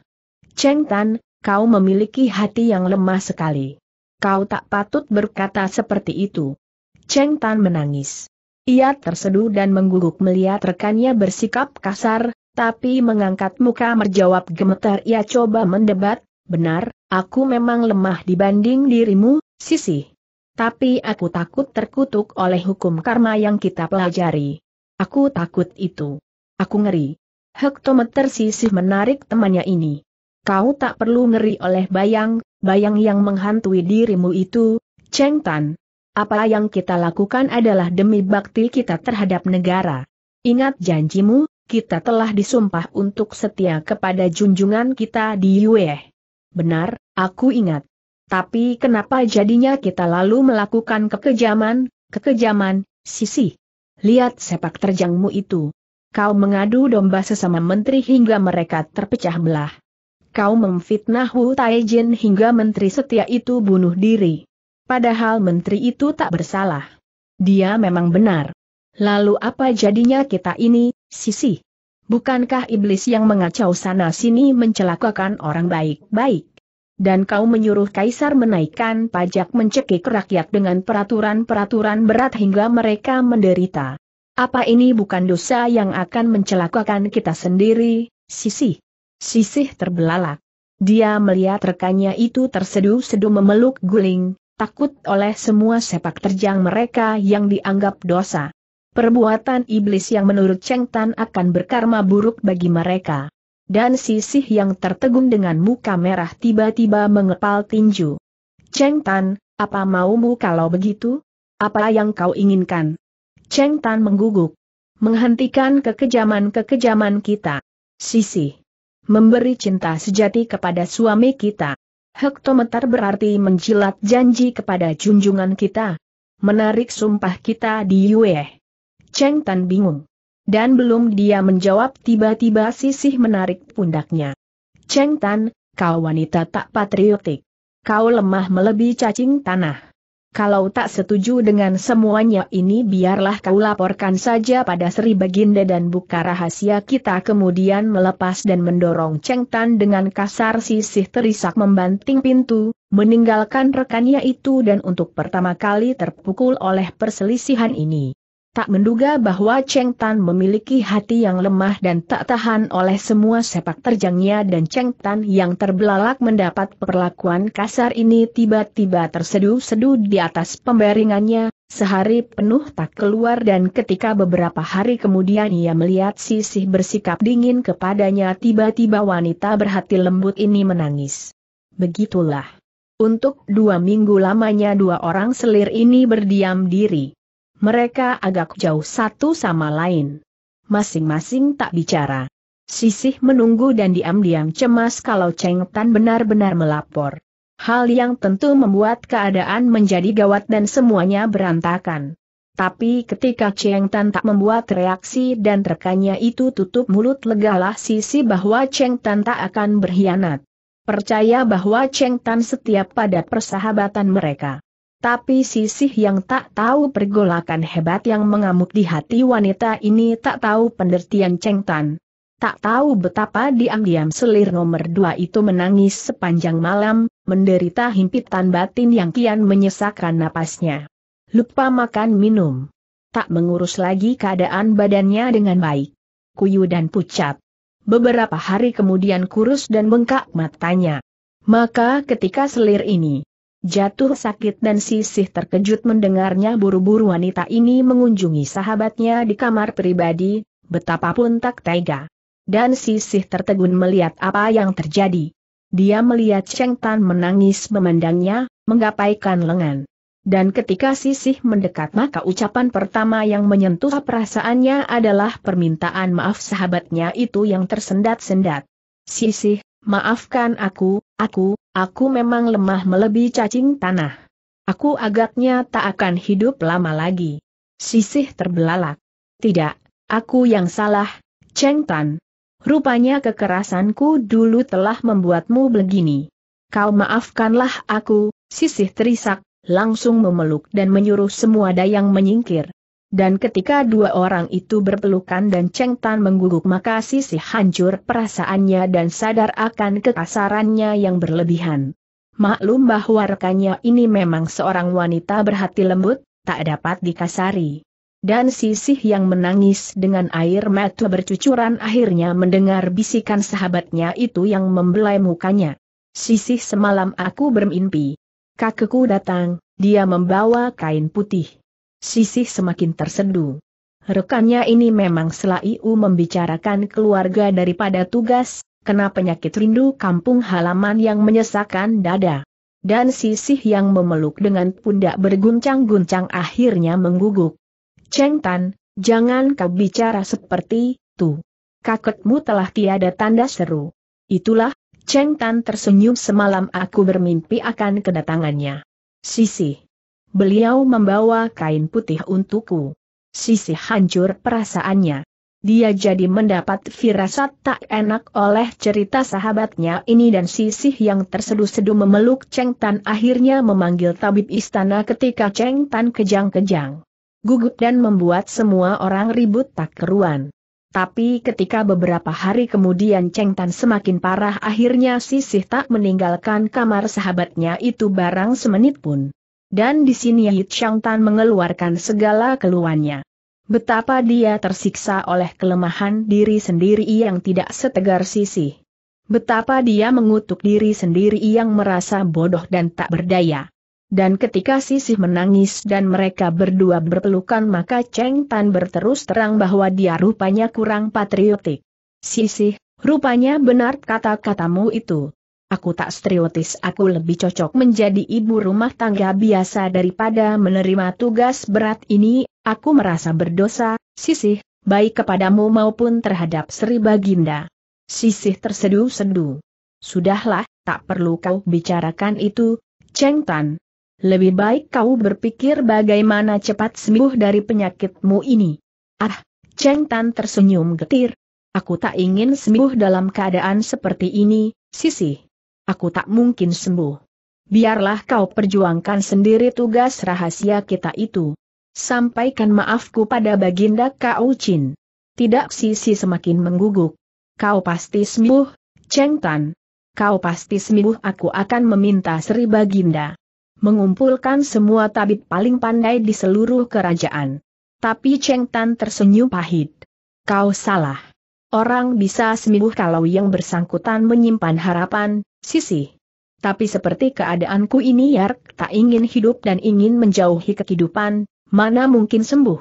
Cheng Tan, kau memiliki hati yang lemah sekali. Kau tak patut berkata seperti itu. Cheng Tan menangis. Ia terseduh dan mengguguk melihat rekannya bersikap kasar, tapi mengangkat muka menjawab gemetar ia coba mendebat, benar, aku memang lemah dibanding dirimu, sisi. Tapi aku takut terkutuk oleh hukum karma yang kita pelajari. Aku takut itu. Aku ngeri. Hektometer sisih menarik temannya ini. Kau tak perlu ngeri oleh bayang, bayang yang menghantui dirimu itu, Cheng Tan. Apa yang kita lakukan adalah demi bakti kita terhadap negara. Ingat janjimu, kita telah disumpah untuk setia kepada junjungan kita di Yue. Benar, aku ingat. Tapi kenapa jadinya kita lalu melakukan kekejaman, kekejaman, sisi? Lihat sepak terjangmu itu. Kau mengadu domba sesama menteri hingga mereka terpecah belah kau memfitnah Wu Taijin hingga menteri setia itu bunuh diri. Padahal menteri itu tak bersalah. Dia memang benar. Lalu apa jadinya kita ini, Sisi? Bukankah iblis yang mengacau sana-sini mencelakakan orang baik-baik? Dan kau menyuruh kaisar menaikkan pajak mencekik rakyat dengan peraturan-peraturan berat hingga mereka menderita. Apa ini bukan dosa yang akan mencelakakan kita sendiri, Sisi? Sisih terbelalak. Dia melihat rekannya itu terseduh-seduh memeluk guling, takut oleh semua sepak terjang mereka yang dianggap dosa. Perbuatan iblis yang menurut Cheng Tan akan berkarma buruk bagi mereka. Dan sisih yang tertegun dengan muka merah tiba-tiba mengepal tinju. Cheng Tan, apa maumu kalau begitu? Apa yang kau inginkan? Cheng Tan mengguguk. Menghentikan kekejaman-kekejaman kita. Sisih memberi cinta sejati kepada suami kita. Hektometer berarti menjilat janji kepada junjungan kita. Menarik sumpah kita di Yue. Cheng Tan bingung. Dan belum dia menjawab tiba-tiba sisih menarik pundaknya. Cheng Tan, kau wanita tak patriotik. Kau lemah melebihi cacing tanah kalau tak setuju dengan semuanya ini biarlah kau laporkan saja pada Sri Baginda dan buka rahasia kita kemudian melepas dan mendorong Cheng Tan dengan kasar sisih terisak membanting pintu, meninggalkan rekannya itu dan untuk pertama kali terpukul oleh perselisihan ini tak menduga bahwa Cheng Tan memiliki hati yang lemah dan tak tahan oleh semua sepak terjangnya dan Cheng Tan yang terbelalak mendapat perlakuan kasar ini tiba-tiba terseduh-seduh di atas pembaringannya, sehari penuh tak keluar dan ketika beberapa hari kemudian ia melihat sisih bersikap dingin kepadanya tiba-tiba wanita berhati lembut ini menangis. Begitulah. Untuk dua minggu lamanya dua orang selir ini berdiam diri mereka agak jauh satu sama lain. Masing-masing tak bicara. Sisih menunggu dan diam-diam cemas kalau Cheng Tan benar-benar melapor. Hal yang tentu membuat keadaan menjadi gawat dan semuanya berantakan. Tapi ketika Cheng Tan tak membuat reaksi dan rekannya itu tutup mulut legalah Sisi bahwa Cheng Tan tak akan berkhianat. Percaya bahwa Cheng Tan setia pada persahabatan mereka. Tapi sisih yang tak tahu pergolakan hebat yang mengamuk di hati wanita ini tak tahu pendertian Cheng Tan. Tak tahu betapa diam-diam selir nomor dua itu menangis sepanjang malam, menderita himpitan batin yang kian menyesakkan napasnya. Lupa makan minum. Tak mengurus lagi keadaan badannya dengan baik. Kuyu dan pucat. Beberapa hari kemudian kurus dan bengkak matanya. Maka ketika selir ini jatuh sakit dan sisih terkejut mendengarnya buru-buru wanita ini mengunjungi sahabatnya di kamar pribadi, betapapun tak tega. Dan sisih tertegun melihat apa yang terjadi. Dia melihat Cheng Tan menangis memandangnya, menggapaikan lengan. Dan ketika sisih mendekat maka ucapan pertama yang menyentuh perasaannya adalah permintaan maaf sahabatnya itu yang tersendat-sendat. Sisih, maafkan aku, aku, Aku memang lemah melebihi cacing tanah. Aku agaknya tak akan hidup lama lagi. Sisih terbelalak. Tidak, aku yang salah, Cheng Tan. Rupanya kekerasanku dulu telah membuatmu begini. Kau maafkanlah aku, sisih terisak, langsung memeluk dan menyuruh semua dayang menyingkir. Dan ketika dua orang itu berpelukan dan Cheng Tan mengguguk maka Sisi hancur perasaannya dan sadar akan kekasarannya yang berlebihan. Maklum bahwa rekannya ini memang seorang wanita berhati lembut, tak dapat dikasari. Dan Sisih yang menangis dengan air mata bercucuran akhirnya mendengar bisikan sahabatnya itu yang membelai mukanya. Sisih semalam aku bermimpi. Kakekku datang, dia membawa kain putih. Sisih semakin tersendu. Rekannya ini memang selaiu membicarakan keluarga daripada tugas, kena penyakit rindu kampung halaman yang menyesakkan dada. Dan Sisih yang memeluk dengan pundak berguncang-guncang akhirnya mengguguk. Cheng Tan, jangan kau bicara seperti itu. Kakekmu telah tiada tanda seru. Itulah, Cheng Tan tersenyum semalam aku bermimpi akan kedatangannya. Sisih beliau membawa kain putih untukku. Sisi hancur perasaannya. Dia jadi mendapat firasat tak enak oleh cerita sahabatnya ini dan Sisih yang terseduh-seduh memeluk Cheng Tan akhirnya memanggil tabib istana ketika Cheng Tan kejang-kejang. Gugup dan membuat semua orang ribut tak keruan. Tapi ketika beberapa hari kemudian Cheng Tan semakin parah akhirnya Sisih tak meninggalkan kamar sahabatnya itu barang semenit pun. Dan di sini Yit Shang Tan mengeluarkan segala keluhannya. Betapa dia tersiksa oleh kelemahan diri sendiri yang tidak setegar sisi. Betapa dia mengutuk diri sendiri yang merasa bodoh dan tak berdaya. Dan ketika Sisih menangis dan mereka berdua berpelukan maka Cheng Tan berterus terang bahwa dia rupanya kurang patriotik. Sisih, rupanya benar kata-katamu itu. Aku tak stereotis aku lebih cocok menjadi ibu rumah tangga biasa daripada menerima tugas berat ini, aku merasa berdosa, sisih, baik kepadamu maupun terhadap Sri Baginda. Sisih tersedu sedu. Sudahlah, tak perlu kau bicarakan itu, Cheng Tan. Lebih baik kau berpikir bagaimana cepat sembuh dari penyakitmu ini. Ah, Cheng Tan tersenyum getir. Aku tak ingin sembuh dalam keadaan seperti ini, sisih aku tak mungkin sembuh. Biarlah kau perjuangkan sendiri tugas rahasia kita itu. Sampaikan maafku pada Baginda Kau Chin. Tidak sisi semakin mengguguk. Kau pasti sembuh, Cheng Tan. Kau pasti sembuh aku akan meminta Sri Baginda. Mengumpulkan semua tabib paling pandai di seluruh kerajaan. Tapi Cheng Tan tersenyum pahit. Kau salah. Orang bisa sembuh kalau yang bersangkutan menyimpan harapan, sisi. Tapi seperti keadaanku ini Yark tak ingin hidup dan ingin menjauhi kehidupan, mana mungkin sembuh.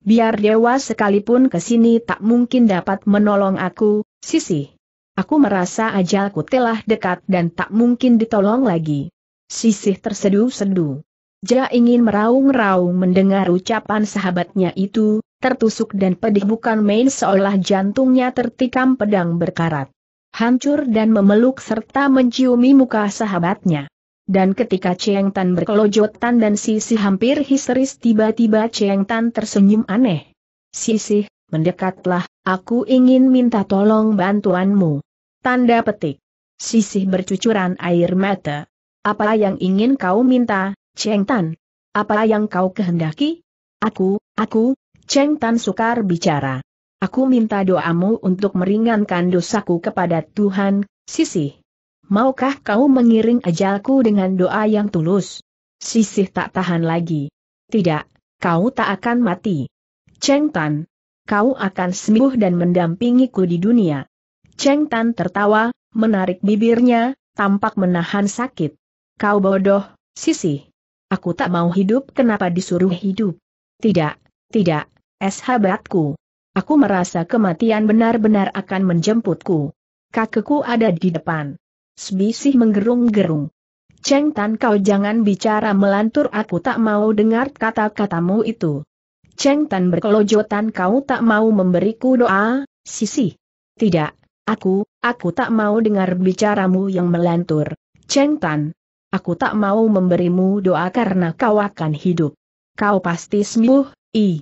Biar dewa sekalipun kesini tak mungkin dapat menolong aku, sisi. Aku merasa ajalku telah dekat dan tak mungkin ditolong lagi. Sisi terseduh-seduh. Ja ingin meraung-raung mendengar ucapan sahabatnya itu, tertusuk dan pedih bukan main seolah jantungnya tertikam pedang berkarat hancur dan memeluk serta menciumi muka sahabatnya. Dan ketika Cheng Tan berkelojotan dan Sisi hampir histeris tiba-tiba Cheng Tan tersenyum aneh. Sisi, mendekatlah, aku ingin minta tolong bantuanmu. Tanda petik. Sisi bercucuran air mata. Apa yang ingin kau minta, Cheng Tan? Apa yang kau kehendaki? Aku, aku, Cheng Tan sukar bicara. Aku minta doamu untuk meringankan dosaku kepada Tuhan, Sisi. Maukah kau mengiring ajalku dengan doa yang tulus? Sisi tak tahan lagi. Tidak, kau tak akan mati. Cheng Tan, kau akan sembuh dan mendampingiku di dunia. Cheng Tan tertawa, menarik bibirnya, tampak menahan sakit. Kau bodoh, Sisi. Aku tak mau hidup kenapa disuruh hidup? Tidak, tidak, es habatku aku merasa kematian benar-benar akan menjemputku. Kakekku ada di depan. Sbisih menggerung-gerung. Cheng Tan kau jangan bicara melantur aku tak mau dengar kata-katamu itu. Cheng Tan berkelojotan kau tak mau memberiku doa, sisi. Tidak, aku, aku tak mau dengar bicaramu yang melantur. Cheng Tan, aku tak mau memberimu doa karena kau akan hidup. Kau pasti sembuh, i.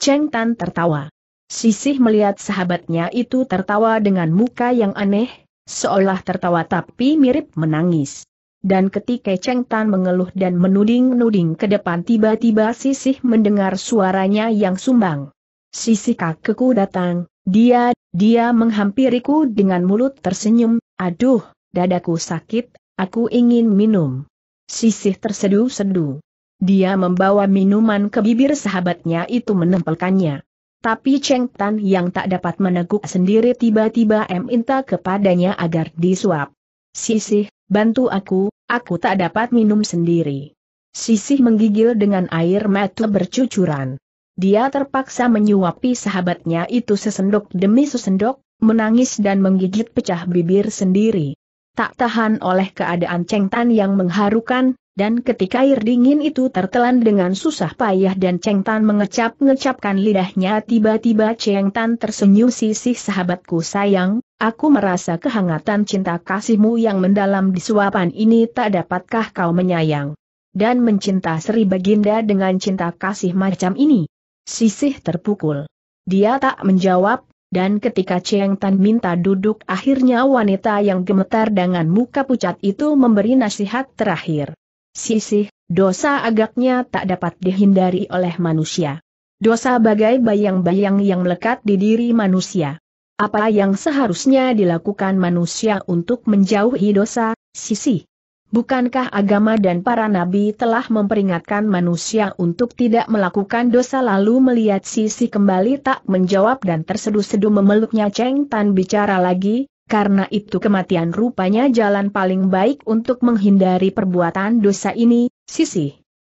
Cheng Tan tertawa. Sisih melihat sahabatnya itu tertawa dengan muka yang aneh, seolah tertawa tapi mirip menangis. Dan ketika Cheng Tan mengeluh dan menuding-nuding ke depan tiba-tiba Sisih mendengar suaranya yang sumbang. Sisih kakeku datang, dia, dia menghampiriku dengan mulut tersenyum, aduh, dadaku sakit, aku ingin minum. Sisih terseduh-seduh. Dia membawa minuman ke bibir sahabatnya itu menempelkannya. Tapi Cheng Tan yang tak dapat meneguk sendiri tiba-tiba minta kepadanya agar disuap. Sisih, bantu aku, aku tak dapat minum sendiri. Sisih menggigil dengan air mata bercucuran. Dia terpaksa menyuapi sahabatnya itu sesendok demi sesendok, menangis dan menggigit pecah bibir sendiri. Tak tahan oleh keadaan Cheng Tan yang mengharukan, dan ketika air dingin itu tertelan dengan susah payah dan Cheng Tan mengecap-ngecapkan lidahnya tiba-tiba Cheng Tan tersenyum sisih sahabatku sayang, aku merasa kehangatan cinta kasihmu yang mendalam di suapan ini tak dapatkah kau menyayang. Dan mencinta Sri Baginda dengan cinta kasih macam ini. Sisih terpukul. Dia tak menjawab, dan ketika Cheng Tan minta duduk akhirnya wanita yang gemetar dengan muka pucat itu memberi nasihat terakhir. Sisih, dosa agaknya tak dapat dihindari oleh manusia. Dosa bagai bayang-bayang yang melekat di diri manusia. Apa yang seharusnya dilakukan manusia untuk menjauhi dosa, Sisi? Bukankah agama dan para nabi telah memperingatkan manusia untuk tidak melakukan dosa lalu melihat sisi kembali tak menjawab dan terseduh-seduh memeluknya Cheng Tan bicara lagi, karena itu kematian rupanya jalan paling baik untuk menghindari perbuatan dosa ini, Sisi.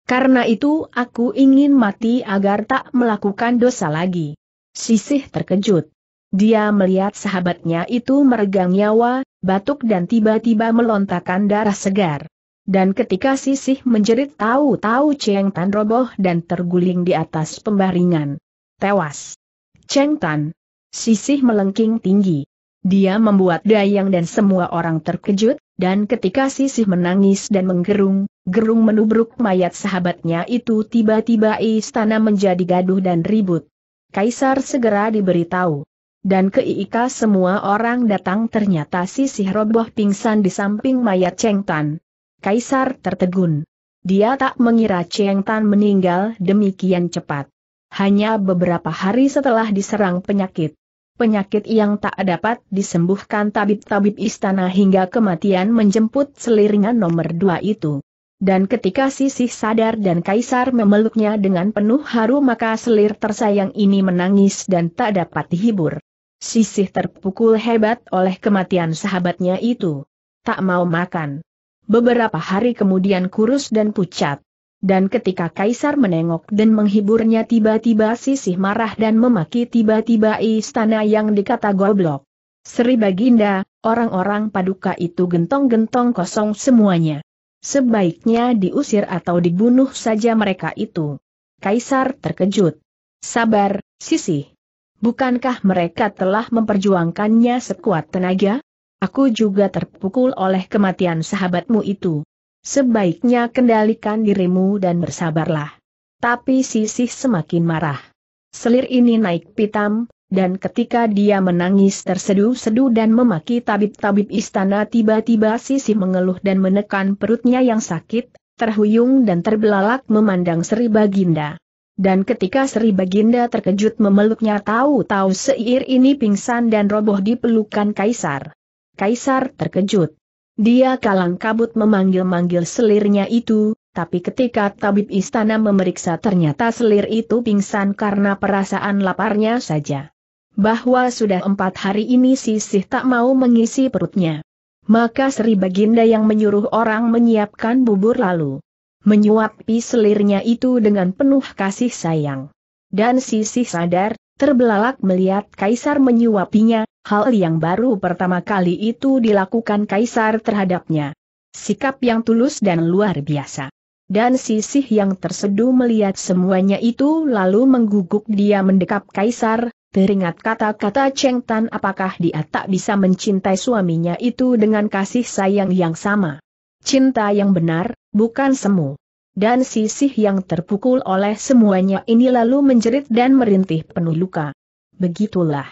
Karena itu aku ingin mati agar tak melakukan dosa lagi. Sisih terkejut. Dia melihat sahabatnya itu meregang nyawa, batuk dan tiba-tiba melontarkan darah segar. Dan ketika Sisih menjerit tahu-tahu Cheng Tan roboh dan terguling di atas pembaringan. Tewas. Cheng Tan. Sisih melengking tinggi. Dia membuat Dayang dan semua orang terkejut, dan ketika Sisih menangis dan menggerung, gerung menubruk mayat sahabatnya itu tiba-tiba istana menjadi gaduh dan ribut. Kaisar segera diberitahu. Dan keika semua orang datang ternyata Sisih roboh pingsan di samping mayat Cheng Tan. Kaisar tertegun. Dia tak mengira Cheng Tan meninggal demikian cepat. Hanya beberapa hari setelah diserang penyakit penyakit yang tak dapat disembuhkan tabib-tabib istana hingga kematian menjemput seliringan nomor dua itu. Dan ketika Sisih sadar dan Kaisar memeluknya dengan penuh haru maka selir tersayang ini menangis dan tak dapat dihibur. Sisih terpukul hebat oleh kematian sahabatnya itu. Tak mau makan. Beberapa hari kemudian kurus dan pucat. Dan ketika kaisar menengok dan menghiburnya tiba-tiba sisih marah dan memaki tiba-tiba istana yang dikata goblok. Sri Baginda, orang-orang paduka itu gentong-gentong kosong semuanya. Sebaiknya diusir atau dibunuh saja mereka itu. Kaisar terkejut. Sabar, sisih. Bukankah mereka telah memperjuangkannya sekuat tenaga? Aku juga terpukul oleh kematian sahabatmu itu. Sebaiknya kendalikan dirimu dan bersabarlah. Tapi Sisih semakin marah. Selir ini naik pitam, dan ketika dia menangis terseduh-seduh dan memaki tabib-tabib istana tiba-tiba Sisi mengeluh dan menekan perutnya yang sakit, terhuyung dan terbelalak memandang Sri Baginda. Dan ketika Sri Baginda terkejut memeluknya tahu-tahu seir ini pingsan dan roboh di pelukan Kaisar. Kaisar terkejut. Dia kalang kabut memanggil-manggil selirnya itu, tapi ketika tabib istana memeriksa ternyata selir itu pingsan karena perasaan laparnya saja. Bahwa sudah empat hari ini sisih tak mau mengisi perutnya. Maka Sri Baginda yang menyuruh orang menyiapkan bubur lalu menyuapi selirnya itu dengan penuh kasih sayang. Dan sisih sadar, terbelalak melihat kaisar menyuapinya, hal yang baru pertama kali itu dilakukan kaisar terhadapnya. Sikap yang tulus dan luar biasa. Dan sisih yang terseduh melihat semuanya itu lalu mengguguk dia mendekap kaisar, teringat kata-kata Cheng Tan apakah dia tak bisa mencintai suaminya itu dengan kasih sayang yang sama. Cinta yang benar, bukan semu. Dan sisih yang terpukul oleh semuanya ini lalu menjerit dan merintih penuh luka. Begitulah.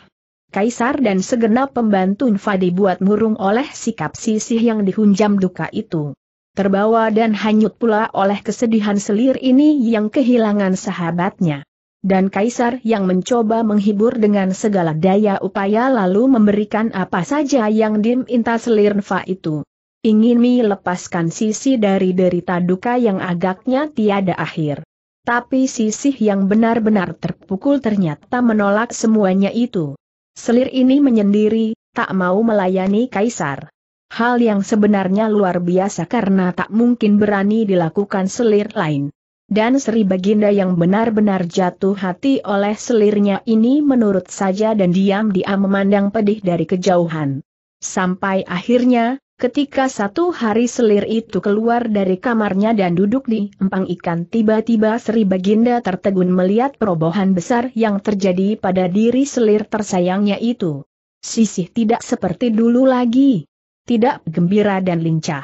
Kaisar dan segenap pembantu Nfa buat murung oleh sikap sisih yang dihunjam duka itu. Terbawa dan hanyut pula oleh kesedihan selir ini yang kehilangan sahabatnya. Dan Kaisar yang mencoba menghibur dengan segala daya upaya lalu memberikan apa saja yang diminta selir Nfa itu. Ingin melepaskan sisi dari derita duka yang agaknya tiada akhir. Tapi sisih yang benar-benar terpukul ternyata menolak semuanya itu. Selir ini menyendiri, tak mau melayani kaisar. Hal yang sebenarnya luar biasa karena tak mungkin berani dilakukan selir lain. Dan Sri Baginda yang benar-benar jatuh hati oleh selirnya ini menurut saja dan diam-diam memandang pedih dari kejauhan. Sampai akhirnya, Ketika satu hari selir itu keluar dari kamarnya dan duduk di empang ikan tiba-tiba Sri Baginda tertegun melihat perobohan besar yang terjadi pada diri selir tersayangnya itu. Sisih tidak seperti dulu lagi. Tidak gembira dan lincah.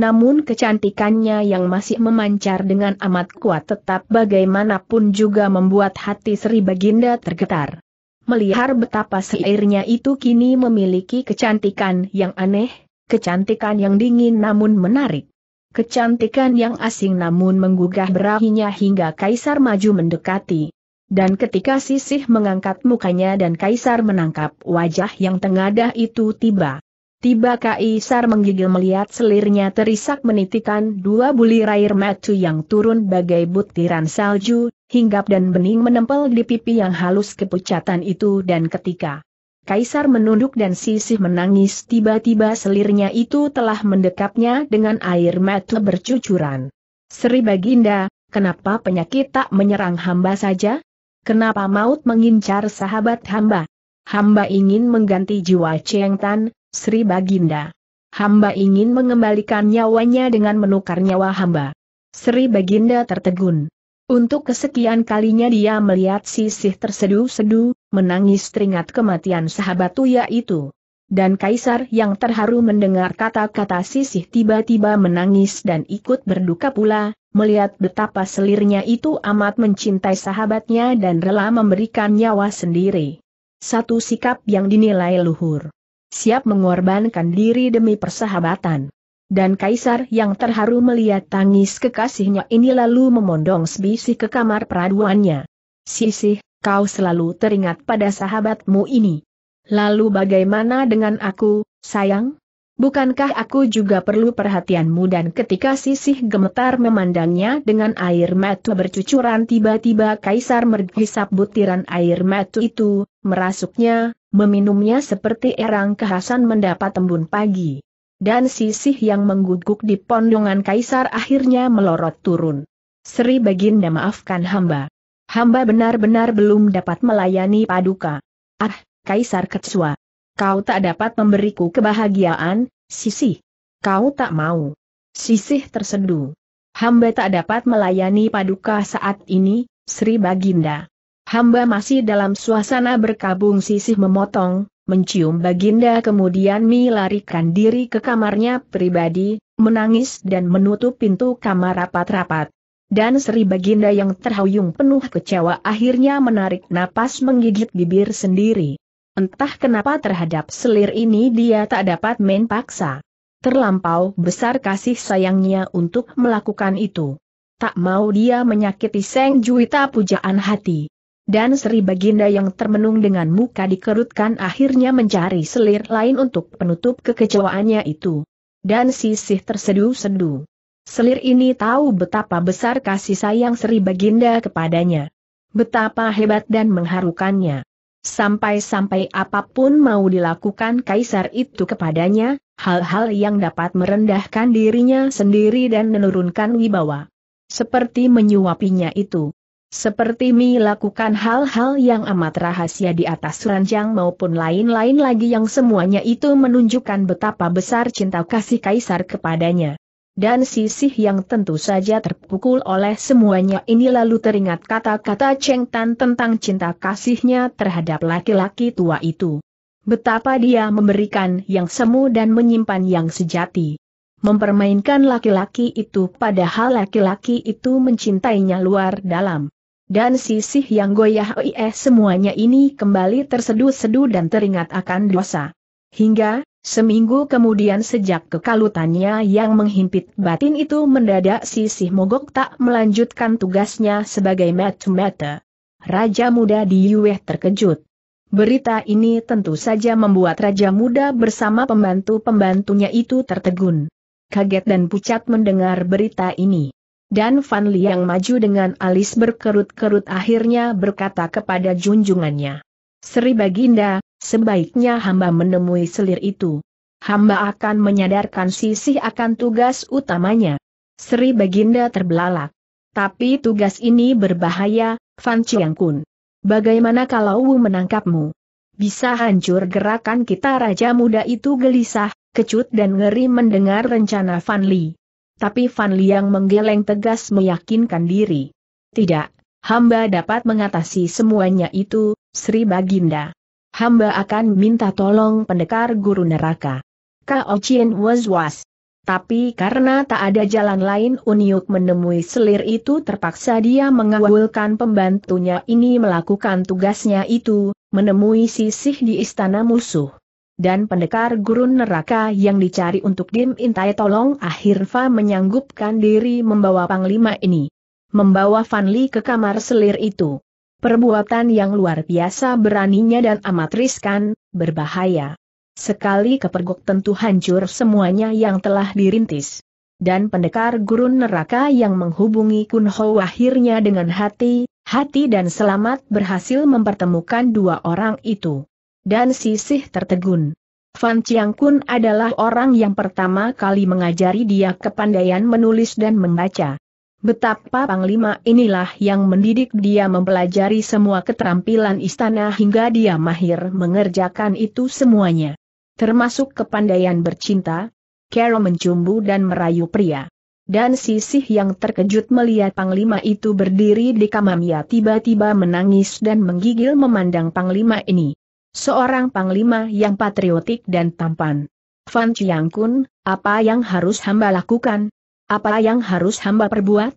Namun kecantikannya yang masih memancar dengan amat kuat tetap bagaimanapun juga membuat hati Sri Baginda tergetar. Melihat betapa seirnya itu kini memiliki kecantikan yang aneh, Kecantikan yang dingin namun menarik. Kecantikan yang asing namun menggugah berahinya hingga kaisar maju mendekati. Dan ketika sisih mengangkat mukanya dan kaisar menangkap wajah yang tengadah itu tiba. Tiba Kaisar menggigil melihat selirnya terisak menitikan dua bulir air macu yang turun bagai butiran salju, hinggap dan bening menempel di pipi yang halus kepucatan itu dan ketika Kaisar menunduk dan sisih menangis tiba-tiba selirnya itu telah mendekapnya dengan air mata bercucuran. Sri Baginda, kenapa penyakit tak menyerang hamba saja? Kenapa maut mengincar sahabat hamba? Hamba ingin mengganti jiwa Cheng Tan, Sri Baginda. Hamba ingin mengembalikan nyawanya dengan menukar nyawa hamba. Sri Baginda tertegun. Untuk kesekian kalinya dia melihat sisih terseduh-seduh, menangis teringat kematian sahabat Tuya itu. Dan Kaisar yang terharu mendengar kata-kata sisih tiba-tiba menangis dan ikut berduka pula, melihat betapa selirnya itu amat mencintai sahabatnya dan rela memberikan nyawa sendiri. Satu sikap yang dinilai luhur. Siap mengorbankan diri demi persahabatan. Dan Kaisar yang terharu melihat tangis kekasihnya ini lalu memondong sebisih ke kamar peraduannya. Sisih, kau selalu teringat pada sahabatmu ini. Lalu bagaimana dengan aku, sayang? Bukankah aku juga perlu perhatianmu dan ketika sisih gemetar memandangnya dengan air mata bercucuran tiba-tiba kaisar menghisap butiran air mata itu, merasuknya, meminumnya seperti erang kehasan mendapat tembun pagi. Dan sisih yang mengguguk di pondongan kaisar akhirnya melorot turun. Sri Baginda maafkan hamba. Hamba benar-benar belum dapat melayani paduka. Ah, Kaisar Kecua. Kau tak dapat memberiku kebahagiaan, Sisi. Kau tak mau. Sisih tersendu. Hamba tak dapat melayani paduka saat ini, Sri Baginda. Hamba masih dalam suasana berkabung Sisih memotong, mencium Baginda kemudian melarikan diri ke kamarnya pribadi, menangis dan menutup pintu kamar rapat-rapat. Dan Sri Baginda yang terhuyung penuh kecewa akhirnya menarik napas menggigit bibir sendiri. Entah kenapa terhadap selir ini dia tak dapat main paksa. Terlampau besar kasih sayangnya untuk melakukan itu. Tak mau dia menyakiti Seng Juwita pujaan hati. Dan Sri Baginda yang termenung dengan muka dikerutkan akhirnya mencari selir lain untuk penutup kekecewaannya itu. Dan sisih terseduh-seduh. Selir ini tahu betapa besar kasih sayang Sri Baginda kepadanya. Betapa hebat dan mengharukannya. Sampai-sampai apapun mau dilakukan kaisar itu kepadanya, hal-hal yang dapat merendahkan dirinya sendiri dan menurunkan wibawa. Seperti menyuapinya itu. Seperti melakukan hal-hal yang amat rahasia di atas ranjang maupun lain-lain lagi yang semuanya itu menunjukkan betapa besar cinta kasih kaisar kepadanya dan sisih yang tentu saja terpukul oleh semuanya ini lalu teringat kata-kata Cheng Tan tentang cinta kasihnya terhadap laki-laki tua itu. Betapa dia memberikan yang semu dan menyimpan yang sejati. Mempermainkan laki-laki itu padahal laki-laki itu mencintainya luar dalam. Dan sisih yang goyah eh semuanya ini kembali terseduh-seduh dan teringat akan dosa. Hingga, Seminggu kemudian sejak kekalutannya yang menghimpit batin itu mendadak sisi mogok tak melanjutkan tugasnya sebagai mata Raja muda di Yueh terkejut. Berita ini tentu saja membuat raja muda bersama pembantu-pembantunya itu tertegun. Kaget dan pucat mendengar berita ini. Dan Fan Li yang maju dengan alis berkerut-kerut akhirnya berkata kepada junjungannya. Sri Baginda, Sebaiknya hamba menemui selir itu. Hamba akan menyadarkan sisih akan tugas utamanya. Sri Baginda terbelalak. Tapi tugas ini berbahaya, Fan Chiang Kun. Bagaimana kalau Wu menangkapmu? Bisa hancur gerakan kita Raja Muda itu gelisah, kecut dan ngeri mendengar rencana Fan Li. Tapi Fan Li yang menggeleng tegas meyakinkan diri. Tidak, hamba dapat mengatasi semuanya itu, Sri Baginda hamba akan minta tolong pendekar guru neraka. Kao Chien was-was. Tapi karena tak ada jalan lain Unyuk menemui selir itu terpaksa dia mengawulkan pembantunya ini melakukan tugasnya itu, menemui sisih di istana musuh. Dan pendekar gurun neraka yang dicari untuk Dim Intai tolong akhirnya menyanggupkan diri membawa panglima ini. Membawa Fanli ke kamar selir itu. Perbuatan yang luar biasa beraninya dan amat riskan, berbahaya. Sekali kepergok tentu hancur semuanya yang telah dirintis. Dan pendekar gurun neraka yang menghubungi Kunho akhirnya dengan hati, hati dan selamat berhasil mempertemukan dua orang itu. Dan sisih tertegun. Fan Chiang Kun adalah orang yang pertama kali mengajari dia kepandaian menulis dan membaca. Betapa Panglima inilah yang mendidik dia mempelajari semua keterampilan istana hingga dia mahir mengerjakan itu semuanya. Termasuk kepandaian bercinta, Carol mencumbu dan merayu pria. Dan sisih yang terkejut melihat Panglima itu berdiri di kamarnya tiba-tiba menangis dan menggigil memandang Panglima ini. Seorang Panglima yang patriotik dan tampan. Fan Chiang Kun, apa yang harus hamba lakukan? Apa yang harus hamba perbuat?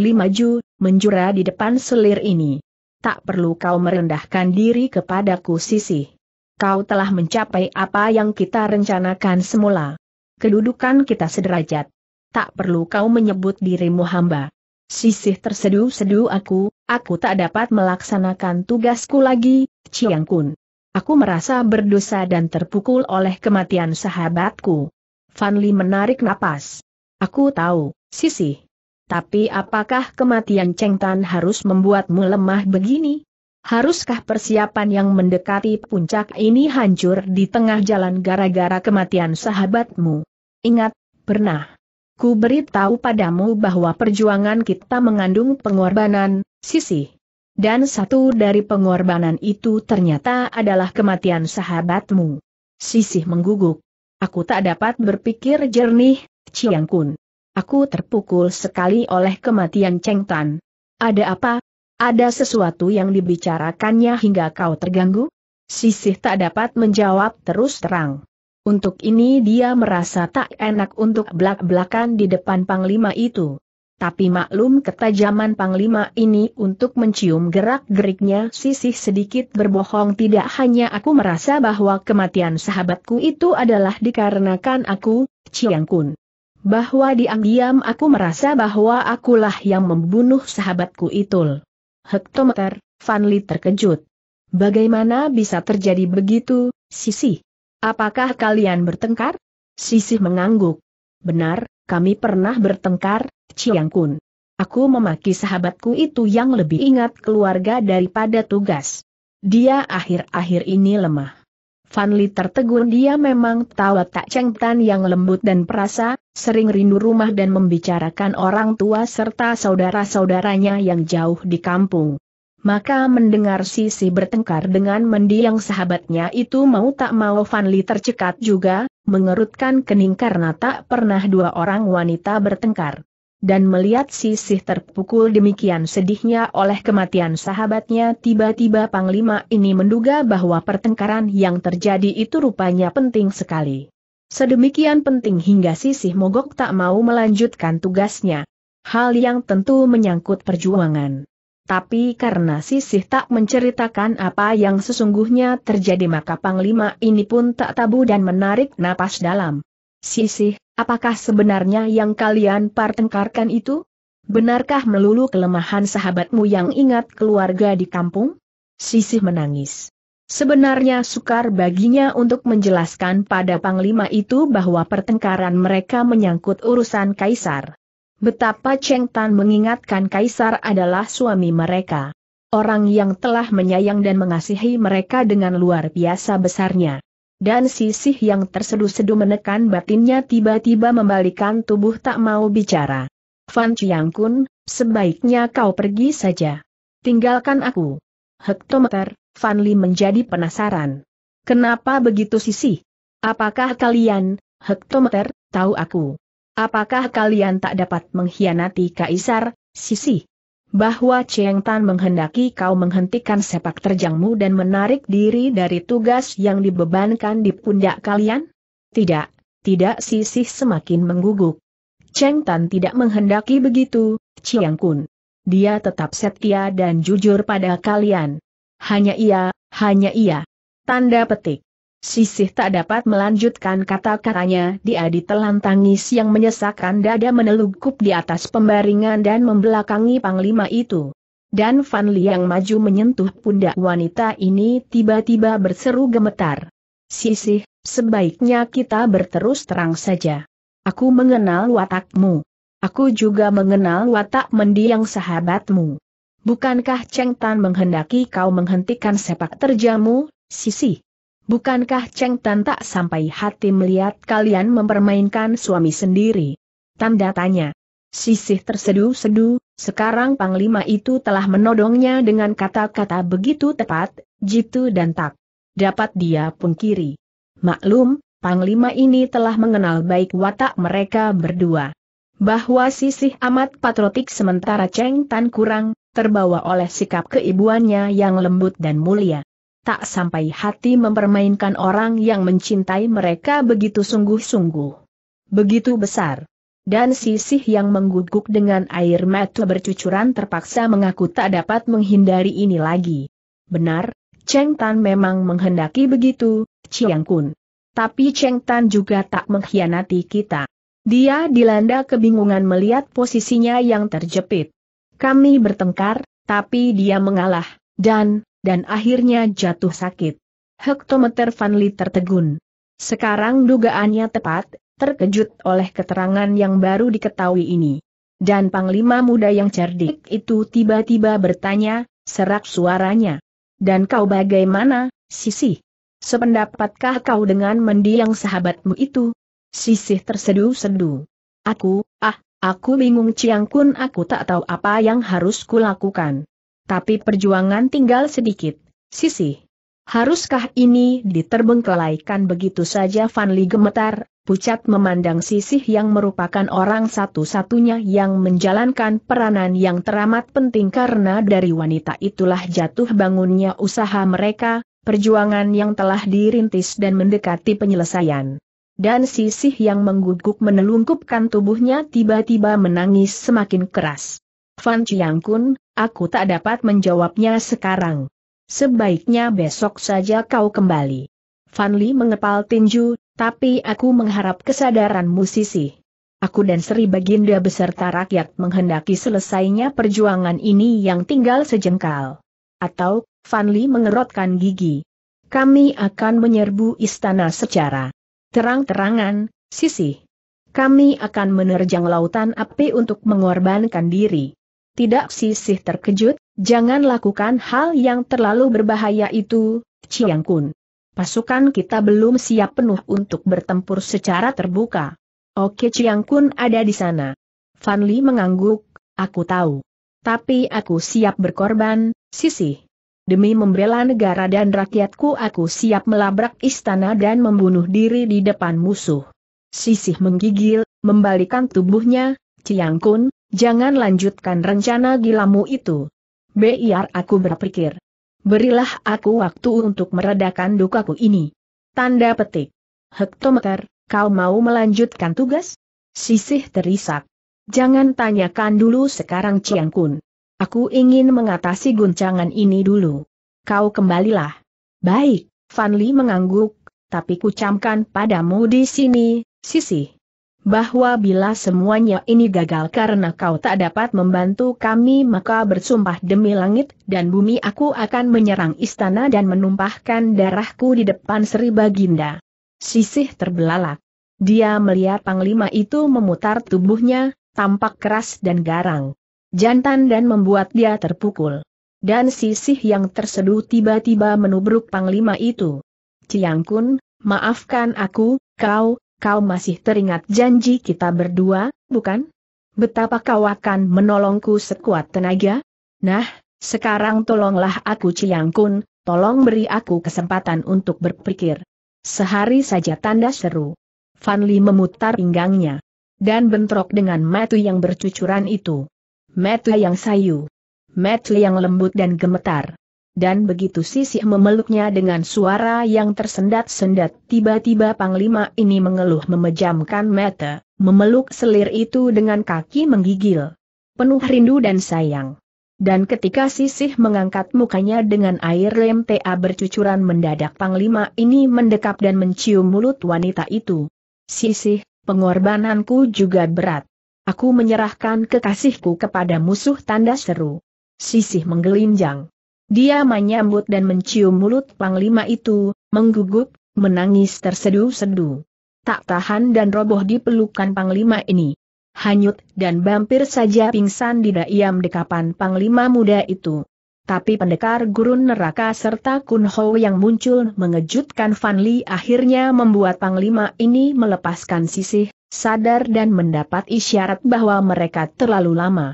Li maju, menjura di depan selir ini. Tak perlu kau merendahkan diri kepadaku sisi. Kau telah mencapai apa yang kita rencanakan semula. Kedudukan kita sederajat. Tak perlu kau menyebut dirimu hamba. Sisih terseduh-seduh aku, aku tak dapat melaksanakan tugasku lagi, Ciang Kun. Aku merasa berdosa dan terpukul oleh kematian sahabatku. Li menarik napas. Aku tahu, Sisi. Tapi apakah kematian Cheng Tan harus membuatmu lemah begini? Haruskah persiapan yang mendekati puncak ini hancur di tengah jalan gara-gara kematian sahabatmu? Ingat, pernah. Ku beritahu padamu bahwa perjuangan kita mengandung pengorbanan, sisi. Dan satu dari pengorbanan itu ternyata adalah kematian sahabatmu. Sisi mengguguk. Aku tak dapat berpikir jernih, Chiang Kun. Aku terpukul sekali oleh kematian Cheng Tan. Ada apa? Ada sesuatu yang dibicarakannya hingga kau terganggu? Sisih tak dapat menjawab terus terang. Untuk ini dia merasa tak enak untuk belak-belakan di depan Panglima itu. Tapi maklum ketajaman Panglima ini untuk mencium gerak-geriknya sisih sedikit berbohong tidak hanya aku merasa bahwa kematian sahabatku itu adalah dikarenakan aku, Chiang Kun bahwa diam-diam aku merasa bahwa akulah yang membunuh sahabatku itu. Hektometer, Vanli terkejut. Bagaimana bisa terjadi begitu, Sisi? Apakah kalian bertengkar? Sisi mengangguk. Benar, kami pernah bertengkar, Chiang Kun. Aku memaki sahabatku itu yang lebih ingat keluarga daripada tugas. Dia akhir-akhir ini lemah. Van Li tertegun dia memang tawa tak cengtan yang lembut dan perasa, sering rindu rumah dan membicarakan orang tua serta saudara-saudaranya yang jauh di kampung. Maka mendengar Sisi bertengkar dengan mendiang sahabatnya itu mau tak mau Van Li tercekat juga, mengerutkan kening karena tak pernah dua orang wanita bertengkar dan melihat sisih terpukul demikian sedihnya oleh kematian sahabatnya tiba-tiba Panglima ini menduga bahwa pertengkaran yang terjadi itu rupanya penting sekali. Sedemikian penting hingga sisih mogok tak mau melanjutkan tugasnya. Hal yang tentu menyangkut perjuangan. Tapi karena sisih tak menceritakan apa yang sesungguhnya terjadi maka Panglima ini pun tak tabu dan menarik napas dalam. Sisih, apakah sebenarnya yang kalian partengkarkan itu? Benarkah melulu kelemahan sahabatmu yang ingat keluarga di kampung? Sisih menangis. Sebenarnya sukar baginya untuk menjelaskan pada Panglima itu bahwa pertengkaran mereka menyangkut urusan Kaisar. Betapa Cheng Tan mengingatkan Kaisar adalah suami mereka. Orang yang telah menyayang dan mengasihi mereka dengan luar biasa besarnya dan sisih yang terseduh-seduh menekan batinnya tiba-tiba membalikan tubuh tak mau bicara. Fan Chiang Kun, sebaiknya kau pergi saja. Tinggalkan aku. Hektometer, Fan Li menjadi penasaran. Kenapa begitu sisih? Apakah kalian, Hektometer, tahu aku? Apakah kalian tak dapat mengkhianati Kaisar, Sisi? bahwa Cheng Tan menghendaki kau menghentikan sepak terjangmu dan menarik diri dari tugas yang dibebankan di pundak kalian? Tidak, tidak sisih semakin mengguguk. Cheng Tan tidak menghendaki begitu, Chiang Kun. Dia tetap setia dan jujur pada kalian. Hanya ia, hanya ia. Tanda petik. Sisih tak dapat melanjutkan kata-katanya, dia ditelan tangis yang menyesakkan dada menelungkup di atas pembaringan dan membelakangi panglima itu. Dan Fan Li yang maju menyentuh pundak wanita ini tiba-tiba berseru gemetar. Sisih, sebaiknya kita berterus terang saja. Aku mengenal watakmu. Aku juga mengenal watak mendiang sahabatmu. Bukankah Cheng Tan menghendaki kau menghentikan sepak terjamu, Sisi? Bukankah Cheng Tan tak sampai hati melihat kalian mempermainkan suami sendiri? Tanda tanya. Sisih tersedu-sedu, sekarang Panglima itu telah menodongnya dengan kata-kata begitu tepat, jitu dan tak. Dapat dia pun kiri. Maklum, Panglima ini telah mengenal baik watak mereka berdua. Bahwa Sisih amat patriotik sementara Cheng Tan kurang, terbawa oleh sikap keibuannya yang lembut dan mulia tak sampai hati mempermainkan orang yang mencintai mereka begitu sungguh-sungguh. Begitu besar. Dan sisih yang mengguguk dengan air mata bercucuran terpaksa mengaku tak dapat menghindari ini lagi. Benar, Cheng Tan memang menghendaki begitu, Chiang Kun. Tapi Cheng Tan juga tak mengkhianati kita. Dia dilanda kebingungan melihat posisinya yang terjepit. Kami bertengkar, tapi dia mengalah, dan, dan akhirnya jatuh sakit. Hektometer Vanli tertegun. Sekarang dugaannya tepat, terkejut oleh keterangan yang baru diketahui ini. Dan panglima muda yang cerdik itu tiba-tiba bertanya, serak suaranya. Dan kau bagaimana, Sisi? Sependapatkah kau dengan mendiang sahabatmu itu? Sisi terseduh sedu. Aku, ah, aku bingung Ciangkun aku tak tahu apa yang harus kulakukan. Tapi perjuangan tinggal sedikit. Sisi. Haruskah ini diterbengkelaikan begitu saja Vanli gemetar, pucat memandang Sisih yang merupakan orang satu-satunya yang menjalankan peranan yang teramat penting karena dari wanita itulah jatuh bangunnya usaha mereka, perjuangan yang telah dirintis dan mendekati penyelesaian. Dan Sisih yang mengguguk menelungkupkan tubuhnya tiba-tiba menangis semakin keras. Fan Chiang Kun, aku tak dapat menjawabnya sekarang. Sebaiknya besok saja kau kembali. Li mengepal tinju, tapi aku mengharap kesadaranmu sisih. Aku dan Sri Baginda beserta rakyat menghendaki selesainya perjuangan ini yang tinggal sejengkal. Atau, Li mengerotkan gigi. Kami akan menyerbu istana secara terang-terangan, sisi. Kami akan menerjang lautan api untuk mengorbankan diri tidak sisih terkejut, jangan lakukan hal yang terlalu berbahaya itu, Chiang Kun. Pasukan kita belum siap penuh untuk bertempur secara terbuka. Oke Chiang Kun ada di sana. Fan Li mengangguk, aku tahu. Tapi aku siap berkorban, sisih. Demi membela negara dan rakyatku aku siap melabrak istana dan membunuh diri di depan musuh. Sisih menggigil, membalikan tubuhnya, Ciang Kun, Jangan lanjutkan rencana gilamu itu. Biar aku berpikir. Berilah aku waktu untuk meredakan dukaku ini. Tanda petik. Hektometer, kau mau melanjutkan tugas? Sisih terisak. Jangan tanyakan dulu sekarang Ciang Kun. Aku ingin mengatasi guncangan ini dulu. Kau kembalilah. Baik, Fanli mengangguk, tapi kucamkan padamu di sini, Sisih bahwa bila semuanya ini gagal karena kau tak dapat membantu kami maka bersumpah demi langit dan bumi aku akan menyerang istana dan menumpahkan darahku di depan Sri Baginda. Sisih terbelalak. Dia melihat panglima itu memutar tubuhnya, tampak keras dan garang. Jantan dan membuat dia terpukul. Dan sisih yang terseduh tiba-tiba menubruk panglima itu. Ciangkun, maafkan aku, kau, kau masih teringat janji kita berdua, bukan? Betapa kau akan menolongku sekuat tenaga? Nah, sekarang tolonglah aku Ciyang Kun, tolong beri aku kesempatan untuk berpikir. Sehari saja tanda seru. Li memutar pinggangnya. Dan bentrok dengan metu yang bercucuran itu. Metu yang sayu. Metu yang lembut dan gemetar dan begitu Sisih memeluknya dengan suara yang tersendat-sendat, tiba-tiba Panglima ini mengeluh memejamkan mata, memeluk selir itu dengan kaki menggigil. Penuh rindu dan sayang. Dan ketika Sisih mengangkat mukanya dengan air lem TA bercucuran mendadak Panglima ini mendekap dan mencium mulut wanita itu. Sisih, pengorbananku juga berat. Aku menyerahkan kekasihku kepada musuh tanda seru. Sisih menggelinjang. Dia menyambut dan mencium mulut panglima itu, menggugup, menangis tersedu sedu Tak tahan dan roboh di pelukan panglima ini. Hanyut dan bampir saja pingsan di daiam dekapan panglima muda itu. Tapi pendekar gurun neraka serta Kunho yang muncul mengejutkan Fan Li akhirnya membuat panglima ini melepaskan sisih, sadar dan mendapat isyarat bahwa mereka terlalu lama.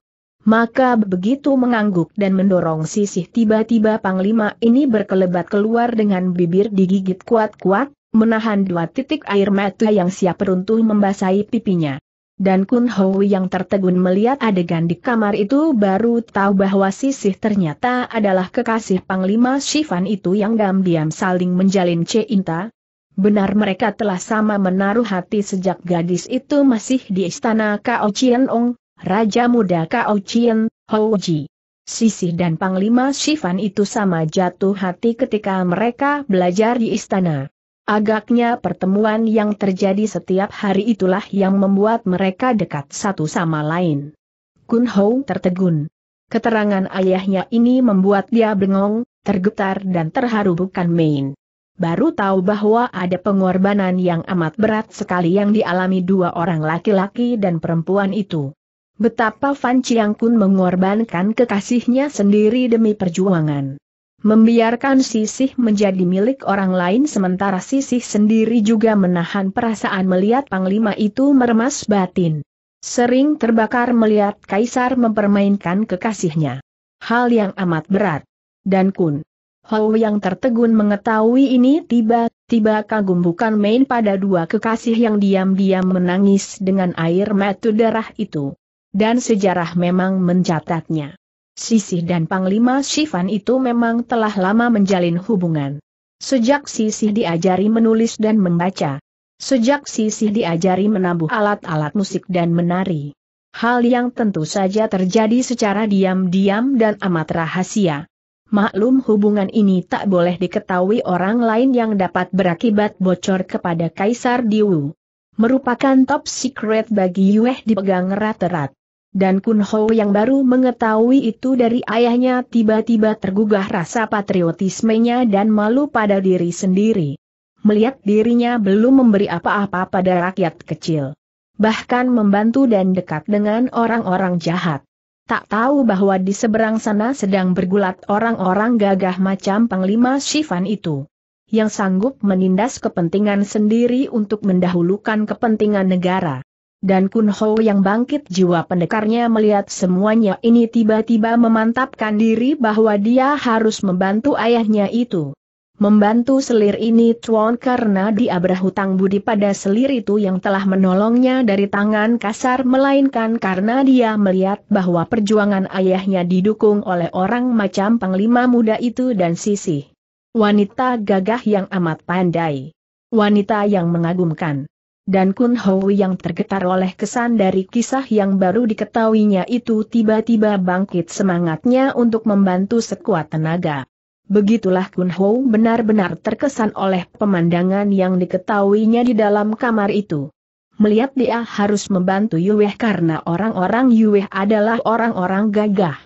Maka begitu mengangguk dan mendorong sisih tiba-tiba Panglima ini berkelebat keluar dengan bibir digigit kuat-kuat, menahan dua titik air mata yang siap runtuh membasahi pipinya. Dan Kun Hou yang tertegun melihat adegan di kamar itu baru tahu bahwa Sisih ternyata adalah kekasih Panglima Shifan itu yang diam-diam saling menjalin cinta. Benar mereka telah sama menaruh hati sejak gadis itu masih di istana Kao Chien Ong, Raja muda Kao Chien, Hou Ji. Sisih dan Panglima Shifan itu sama jatuh hati ketika mereka belajar di istana. Agaknya pertemuan yang terjadi setiap hari itulah yang membuat mereka dekat satu sama lain. Kun Hou tertegun. Keterangan ayahnya ini membuat dia bengong, tergetar dan terharu bukan main. Baru tahu bahwa ada pengorbanan yang amat berat sekali yang dialami dua orang laki-laki dan perempuan itu. Betapa Fan Chiang Kun mengorbankan kekasihnya sendiri demi perjuangan. Membiarkan sisih menjadi milik orang lain sementara sisih sendiri juga menahan perasaan melihat Panglima itu meremas batin. Sering terbakar melihat Kaisar mempermainkan kekasihnya. Hal yang amat berat. Dan Kun. Hou yang tertegun mengetahui ini tiba-tiba kagum bukan main pada dua kekasih yang diam-diam menangis dengan air mata darah itu dan sejarah memang mencatatnya. Sisih dan Panglima Shifan itu memang telah lama menjalin hubungan. Sejak Sisih diajari menulis dan membaca. Sejak Sisih diajari menabuh alat-alat musik dan menari. Hal yang tentu saja terjadi secara diam-diam dan amat rahasia. Maklum hubungan ini tak boleh diketahui orang lain yang dapat berakibat bocor kepada Kaisar Diwu. Merupakan top secret bagi Yueh dipegang raterat. Dan Kun Ho yang baru mengetahui itu dari ayahnya tiba-tiba tergugah rasa patriotismenya dan malu pada diri sendiri. Melihat dirinya belum memberi apa-apa pada rakyat kecil. Bahkan membantu dan dekat dengan orang-orang jahat. Tak tahu bahwa di seberang sana sedang bergulat orang-orang gagah macam Panglima Shifan itu. Yang sanggup menindas kepentingan sendiri untuk mendahulukan kepentingan negara dan Kun Ho yang bangkit jiwa pendekarnya melihat semuanya ini tiba-tiba memantapkan diri bahwa dia harus membantu ayahnya itu. Membantu selir ini Tuan karena dia berhutang budi pada selir itu yang telah menolongnya dari tangan kasar melainkan karena dia melihat bahwa perjuangan ayahnya didukung oleh orang macam panglima muda itu dan Sisi. Wanita gagah yang amat pandai. Wanita yang mengagumkan dan Kun Hoi yang tergetar oleh kesan dari kisah yang baru diketahuinya itu tiba-tiba bangkit semangatnya untuk membantu sekuat tenaga. Begitulah Kun Ho benar-benar terkesan oleh pemandangan yang diketahuinya di dalam kamar itu. Melihat dia harus membantu Yueh karena orang-orang Yueh adalah orang-orang gagah.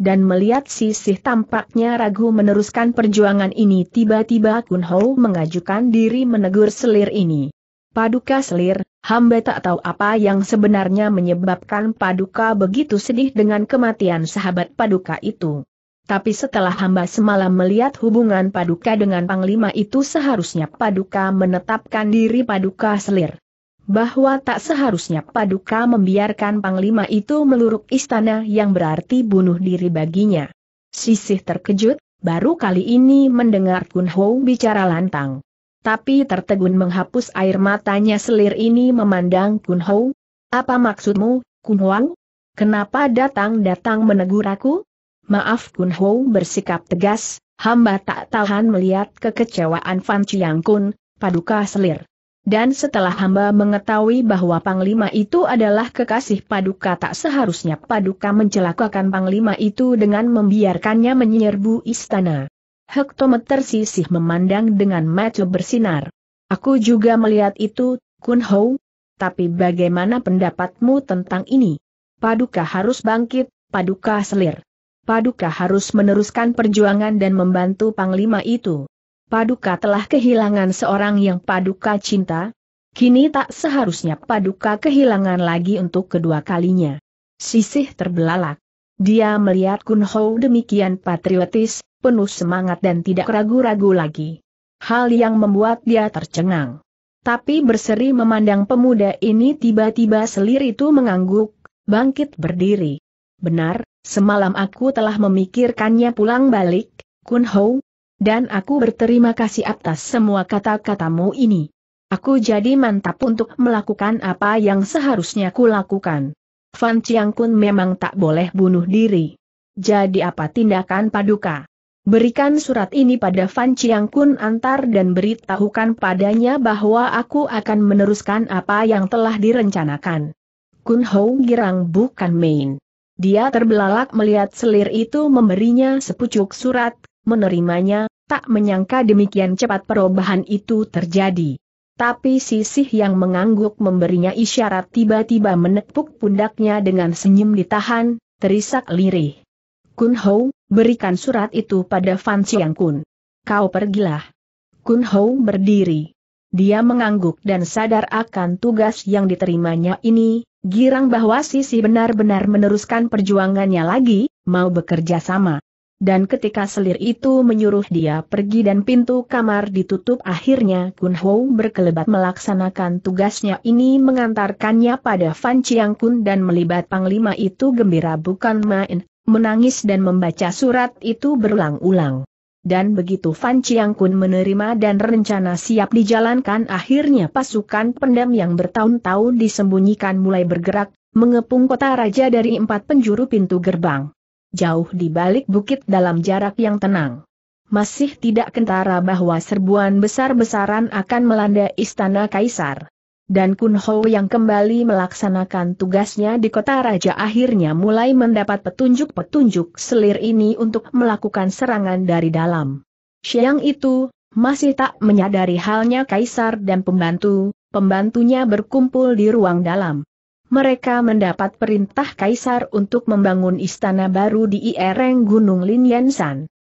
Dan melihat sisih tampaknya ragu meneruskan perjuangan ini tiba-tiba Kun Ho mengajukan diri menegur selir ini. Paduka selir, hamba tak tahu apa yang sebenarnya menyebabkan Paduka begitu sedih dengan kematian sahabat Paduka itu. Tapi setelah hamba semalam melihat hubungan Paduka dengan Panglima itu seharusnya Paduka menetapkan diri Paduka selir. Bahwa tak seharusnya Paduka membiarkan Panglima itu meluruk istana yang berarti bunuh diri baginya. Sisih terkejut, baru kali ini mendengar Kun Hou bicara lantang tapi tertegun menghapus air matanya selir ini memandang Kun Hou. Apa maksudmu, Kun Huang? Kenapa datang-datang menegur aku? Maaf Kun Hou bersikap tegas, hamba tak tahan melihat kekecewaan Fan Chiang Kun, paduka selir. Dan setelah hamba mengetahui bahwa Panglima itu adalah kekasih paduka tak seharusnya paduka mencelakakan Panglima itu dengan membiarkannya menyerbu istana. Hektometer sisih memandang dengan mata bersinar. Aku juga melihat itu, Kun Hou. Tapi bagaimana pendapatmu tentang ini? Paduka harus bangkit, Paduka selir. Paduka harus meneruskan perjuangan dan membantu Panglima itu. Paduka telah kehilangan seorang yang Paduka cinta. Kini tak seharusnya Paduka kehilangan lagi untuk kedua kalinya. Sisih terbelalak. Dia melihat Kun Hou demikian patriotis, penuh semangat dan tidak ragu-ragu lagi. Hal yang membuat dia tercengang. Tapi berseri memandang pemuda ini tiba-tiba selir itu mengangguk, bangkit berdiri. Benar, semalam aku telah memikirkannya pulang balik, Kun Ho. dan aku berterima kasih atas semua kata-katamu ini. Aku jadi mantap untuk melakukan apa yang seharusnya kulakukan. Fan Chiang Kun memang tak boleh bunuh diri. Jadi apa tindakan paduka? Berikan surat ini pada Fan Chiang Kun Antar dan beritahukan padanya bahwa aku akan meneruskan apa yang telah direncanakan. Kun Hou girang bukan main. Dia terbelalak melihat selir itu memberinya sepucuk surat, menerimanya, tak menyangka demikian cepat perubahan itu terjadi. Tapi sisih yang mengangguk memberinya isyarat tiba-tiba menepuk pundaknya dengan senyum ditahan, terisak lirih. Kun Hou, berikan surat itu pada Fan Siang Kun. Kau pergilah. Kun Hou berdiri. Dia mengangguk dan sadar akan tugas yang diterimanya ini, girang bahwa Sisi benar-benar meneruskan perjuangannya lagi, mau bekerja sama. Dan ketika selir itu menyuruh dia pergi dan pintu kamar ditutup akhirnya Kun Hou berkelebat melaksanakan tugasnya ini mengantarkannya pada Fan Chiang Kun dan melibat panglima itu gembira bukan main menangis dan membaca surat itu berulang-ulang. Dan begitu Fan Chiang Kun menerima dan rencana siap dijalankan akhirnya pasukan pendam yang bertahun-tahun disembunyikan mulai bergerak, mengepung kota raja dari empat penjuru pintu gerbang. Jauh di balik bukit dalam jarak yang tenang. Masih tidak kentara bahwa serbuan besar-besaran akan melanda istana kaisar dan Kun Ho yang kembali melaksanakan tugasnya di kota raja akhirnya mulai mendapat petunjuk-petunjuk selir ini untuk melakukan serangan dari dalam. Siang itu, masih tak menyadari halnya kaisar dan pembantu, pembantunya berkumpul di ruang dalam. Mereka mendapat perintah kaisar untuk membangun istana baru di Iereng Gunung Lin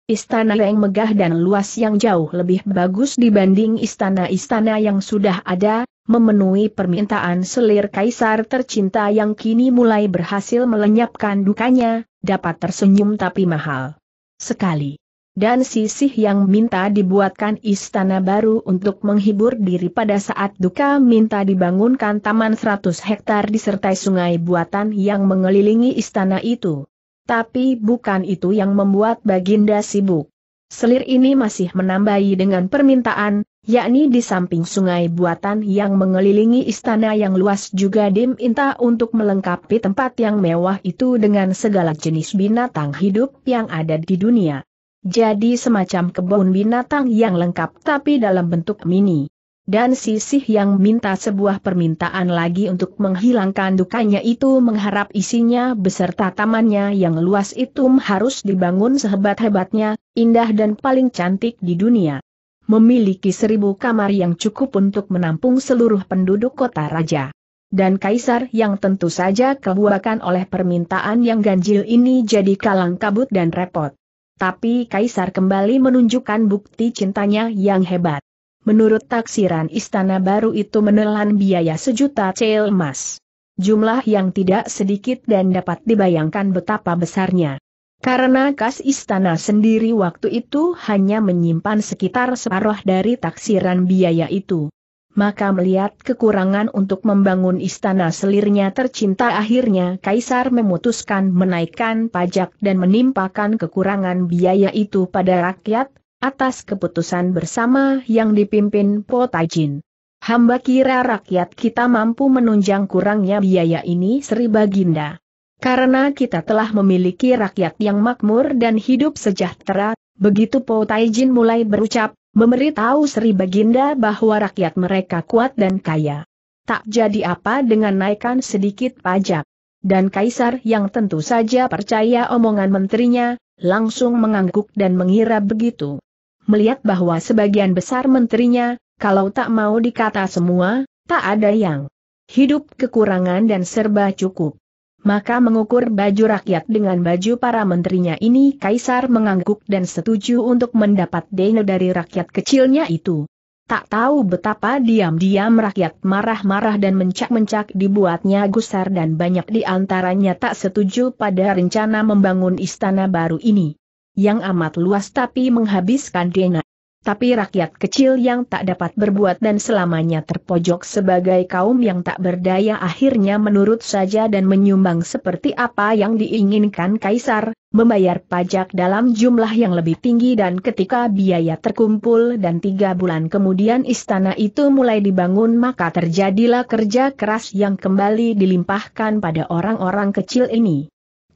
istana yang megah dan luas yang jauh lebih bagus dibanding istana-istana yang sudah ada, memenuhi permintaan selir kaisar tercinta yang kini mulai berhasil melenyapkan dukanya, dapat tersenyum tapi mahal. Sekali. Dan sisih yang minta dibuatkan istana baru untuk menghibur diri pada saat duka minta dibangunkan taman 100 hektar disertai sungai buatan yang mengelilingi istana itu. Tapi bukan itu yang membuat Baginda sibuk. Selir ini masih menambahi dengan permintaan, yakni di samping sungai buatan yang mengelilingi istana yang luas juga diminta untuk melengkapi tempat yang mewah itu dengan segala jenis binatang hidup yang ada di dunia. Jadi semacam kebun binatang yang lengkap tapi dalam bentuk mini dan sisih yang minta sebuah permintaan lagi untuk menghilangkan dukanya itu mengharap isinya beserta tamannya yang luas itu harus dibangun sehebat-hebatnya, indah dan paling cantik di dunia. Memiliki seribu kamar yang cukup untuk menampung seluruh penduduk kota raja. Dan kaisar yang tentu saja kebuakan oleh permintaan yang ganjil ini jadi kalang kabut dan repot. Tapi kaisar kembali menunjukkan bukti cintanya yang hebat. Menurut taksiran istana baru itu menelan biaya sejuta cel emas. Jumlah yang tidak sedikit dan dapat dibayangkan betapa besarnya. Karena kas istana sendiri waktu itu hanya menyimpan sekitar separuh dari taksiran biaya itu. Maka melihat kekurangan untuk membangun istana selirnya tercinta akhirnya Kaisar memutuskan menaikkan pajak dan menimpakan kekurangan biaya itu pada rakyat, atas keputusan bersama yang dipimpin Po Tajin. Hamba kira rakyat kita mampu menunjang kurangnya biaya ini Sri Baginda. Karena kita telah memiliki rakyat yang makmur dan hidup sejahtera, begitu Po Taijin mulai berucap, memberitahu Sri Baginda bahwa rakyat mereka kuat dan kaya. Tak jadi apa dengan naikkan sedikit pajak. Dan Kaisar yang tentu saja percaya omongan menterinya, langsung mengangguk dan mengira begitu melihat bahwa sebagian besar menterinya, kalau tak mau dikata semua, tak ada yang hidup kekurangan dan serba cukup. Maka mengukur baju rakyat dengan baju para menterinya ini Kaisar mengangguk dan setuju untuk mendapat dana dari rakyat kecilnya itu. Tak tahu betapa diam-diam rakyat marah-marah dan mencak-mencak dibuatnya gusar dan banyak di antaranya tak setuju pada rencana membangun istana baru ini yang amat luas tapi menghabiskan dana. Tapi rakyat kecil yang tak dapat berbuat dan selamanya terpojok sebagai kaum yang tak berdaya akhirnya menurut saja dan menyumbang seperti apa yang diinginkan kaisar, membayar pajak dalam jumlah yang lebih tinggi dan ketika biaya terkumpul dan tiga bulan kemudian istana itu mulai dibangun maka terjadilah kerja keras yang kembali dilimpahkan pada orang-orang kecil ini.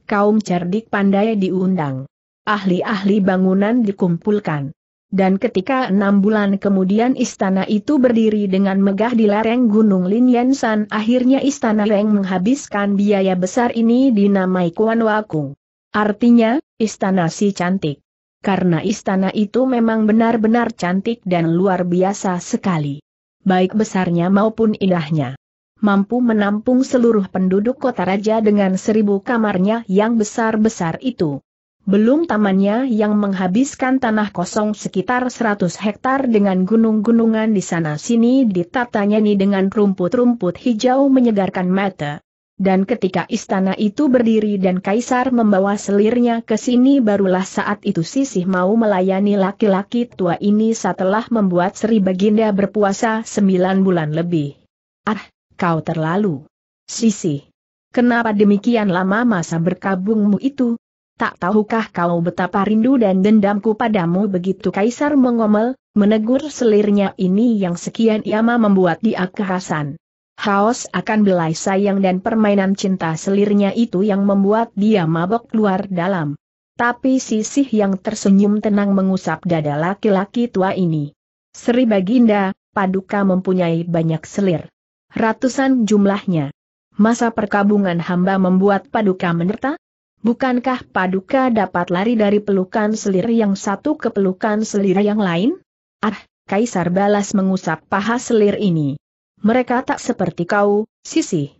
Kaum cerdik pandai diundang ahli-ahli bangunan dikumpulkan. Dan ketika enam bulan kemudian istana itu berdiri dengan megah di lereng Gunung Lin San, akhirnya istana Leng menghabiskan biaya besar ini dinamai Kuan Wakung. Artinya, istana si cantik. Karena istana itu memang benar-benar cantik dan luar biasa sekali. Baik besarnya maupun indahnya. Mampu menampung seluruh penduduk kota raja dengan seribu kamarnya yang besar-besar itu belum tamannya yang menghabiskan tanah kosong sekitar 100 hektar dengan gunung-gunungan di sana-sini ditatanya nih dengan rumput-rumput hijau menyegarkan mata. Dan ketika istana itu berdiri dan kaisar membawa selirnya ke sini barulah saat itu Sisih mau melayani laki-laki tua ini setelah membuat Sri Baginda berpuasa 9 bulan lebih. Ah, kau terlalu. Sisih. Kenapa demikian lama masa berkabungmu itu? Tak tahukah kau betapa rindu dan dendamku padamu begitu Kaisar mengomel, menegur selirnya ini yang sekian iama membuat dia kerasan. Haus akan belai sayang dan permainan cinta selirnya itu yang membuat dia mabok luar dalam. Tapi sisih yang tersenyum tenang mengusap dada laki-laki tua ini. Sri Baginda, Paduka mempunyai banyak selir. Ratusan jumlahnya. Masa perkabungan hamba membuat Paduka menerta? Bukankah Paduka dapat lari dari pelukan selir yang satu ke pelukan selir yang lain? Ah, Kaisar balas mengusap paha selir ini. Mereka tak seperti kau, Sisi.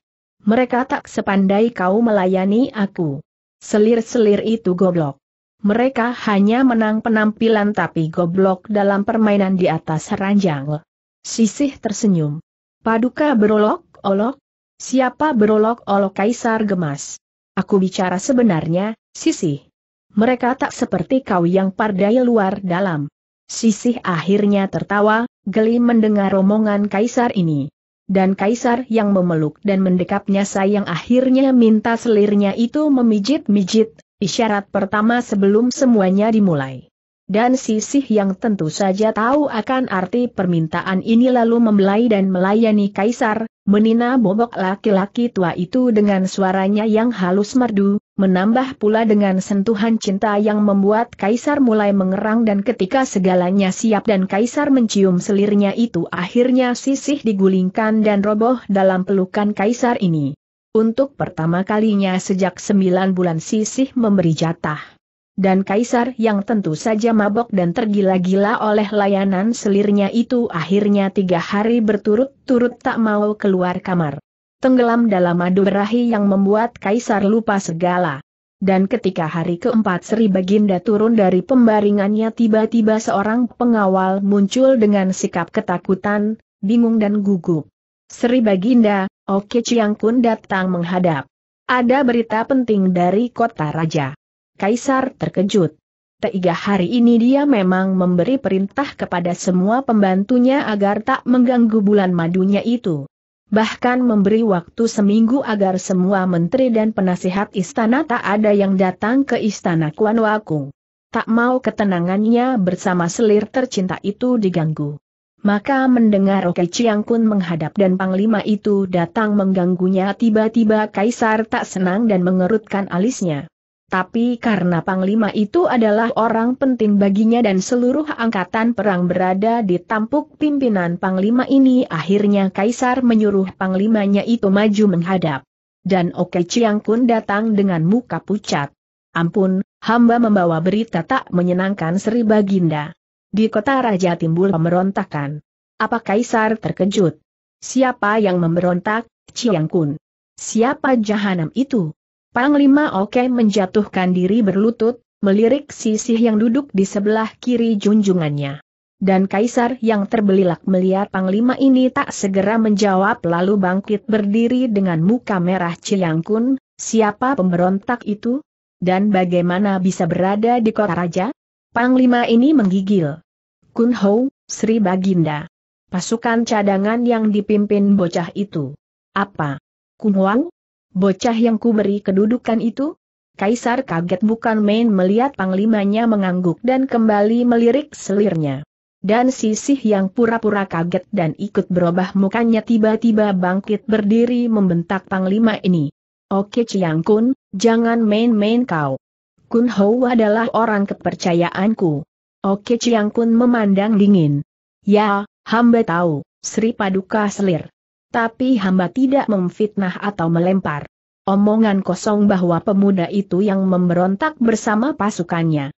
Mereka tak sepandai kau melayani aku. Selir-selir itu goblok. Mereka hanya menang penampilan tapi goblok dalam permainan di atas ranjang. Sisih tersenyum. Paduka berolok-olok. Siapa berolok-olok Kaisar gemas. Aku bicara sebenarnya, Sisih. Mereka tak seperti kau yang pardai luar dalam. Sisih akhirnya tertawa, geli mendengar omongan kaisar ini. Dan kaisar yang memeluk dan mendekapnya sayang akhirnya minta selirnya itu memijit-mijit, isyarat pertama sebelum semuanya dimulai dan Sisih yang tentu saja tahu akan arti permintaan ini lalu membelai dan melayani Kaisar, menina bobok laki-laki tua itu dengan suaranya yang halus merdu, menambah pula dengan sentuhan cinta yang membuat Kaisar mulai mengerang dan ketika segalanya siap dan Kaisar mencium selirnya itu akhirnya Sisih digulingkan dan roboh dalam pelukan Kaisar ini. Untuk pertama kalinya sejak sembilan bulan Sisih memberi jatah dan kaisar yang tentu saja mabok dan tergila-gila oleh layanan selirnya itu akhirnya tiga hari berturut-turut tak mau keluar kamar. Tenggelam dalam madu berahi yang membuat kaisar lupa segala. Dan ketika hari keempat Sri Baginda turun dari pembaringannya tiba-tiba seorang pengawal muncul dengan sikap ketakutan, bingung dan gugup. Sri Baginda, Oke Chiang Kun datang menghadap. Ada berita penting dari kota raja. Kaisar terkejut. Tiga hari ini dia memang memberi perintah kepada semua pembantunya agar tak mengganggu bulan madunya itu. Bahkan memberi waktu seminggu agar semua menteri dan penasihat istana tak ada yang datang ke istana Kuan Wakung. Tak mau ketenangannya bersama selir tercinta itu diganggu. Maka mendengar Oke Chiang Kun menghadap dan Panglima itu datang mengganggunya tiba-tiba Kaisar tak senang dan mengerutkan alisnya. Tapi karena Panglima itu adalah orang penting baginya dan seluruh angkatan perang berada di tampuk pimpinan Panglima ini akhirnya Kaisar menyuruh Panglimanya itu maju menghadap. Dan Oke Chiang Kun datang dengan muka pucat. Ampun, hamba membawa berita tak menyenangkan Sri Baginda. Di kota Raja timbul pemberontakan. Apa Kaisar terkejut? Siapa yang memberontak, Chiang Kun? Siapa jahanam itu? Panglima Oke menjatuhkan diri berlutut, melirik sisih yang duduk di sebelah kiri junjungannya. Dan kaisar yang terbelilak melihat panglima ini tak segera menjawab lalu bangkit berdiri dengan muka merah Ciyangkun, siapa pemberontak itu? Dan bagaimana bisa berada di kota raja? Panglima ini menggigil. Kun Hou, Sri Baginda. Pasukan cadangan yang dipimpin bocah itu. Apa? Kun Wang? Bocah yang ku kuberi kedudukan itu? Kaisar kaget bukan main melihat panglimanya mengangguk dan kembali melirik selirnya. Dan sisih yang pura-pura kaget dan ikut berubah mukanya tiba-tiba bangkit berdiri membentak panglima ini. Oke Chiang Kun, jangan main-main kau. Kun Hou adalah orang kepercayaanku. Oke Chiang Kun memandang dingin. Ya, hamba tahu, Sri Paduka selir. Tapi hamba tidak memfitnah atau melempar. Omongan kosong bahwa pemuda itu yang memberontak bersama pasukannya.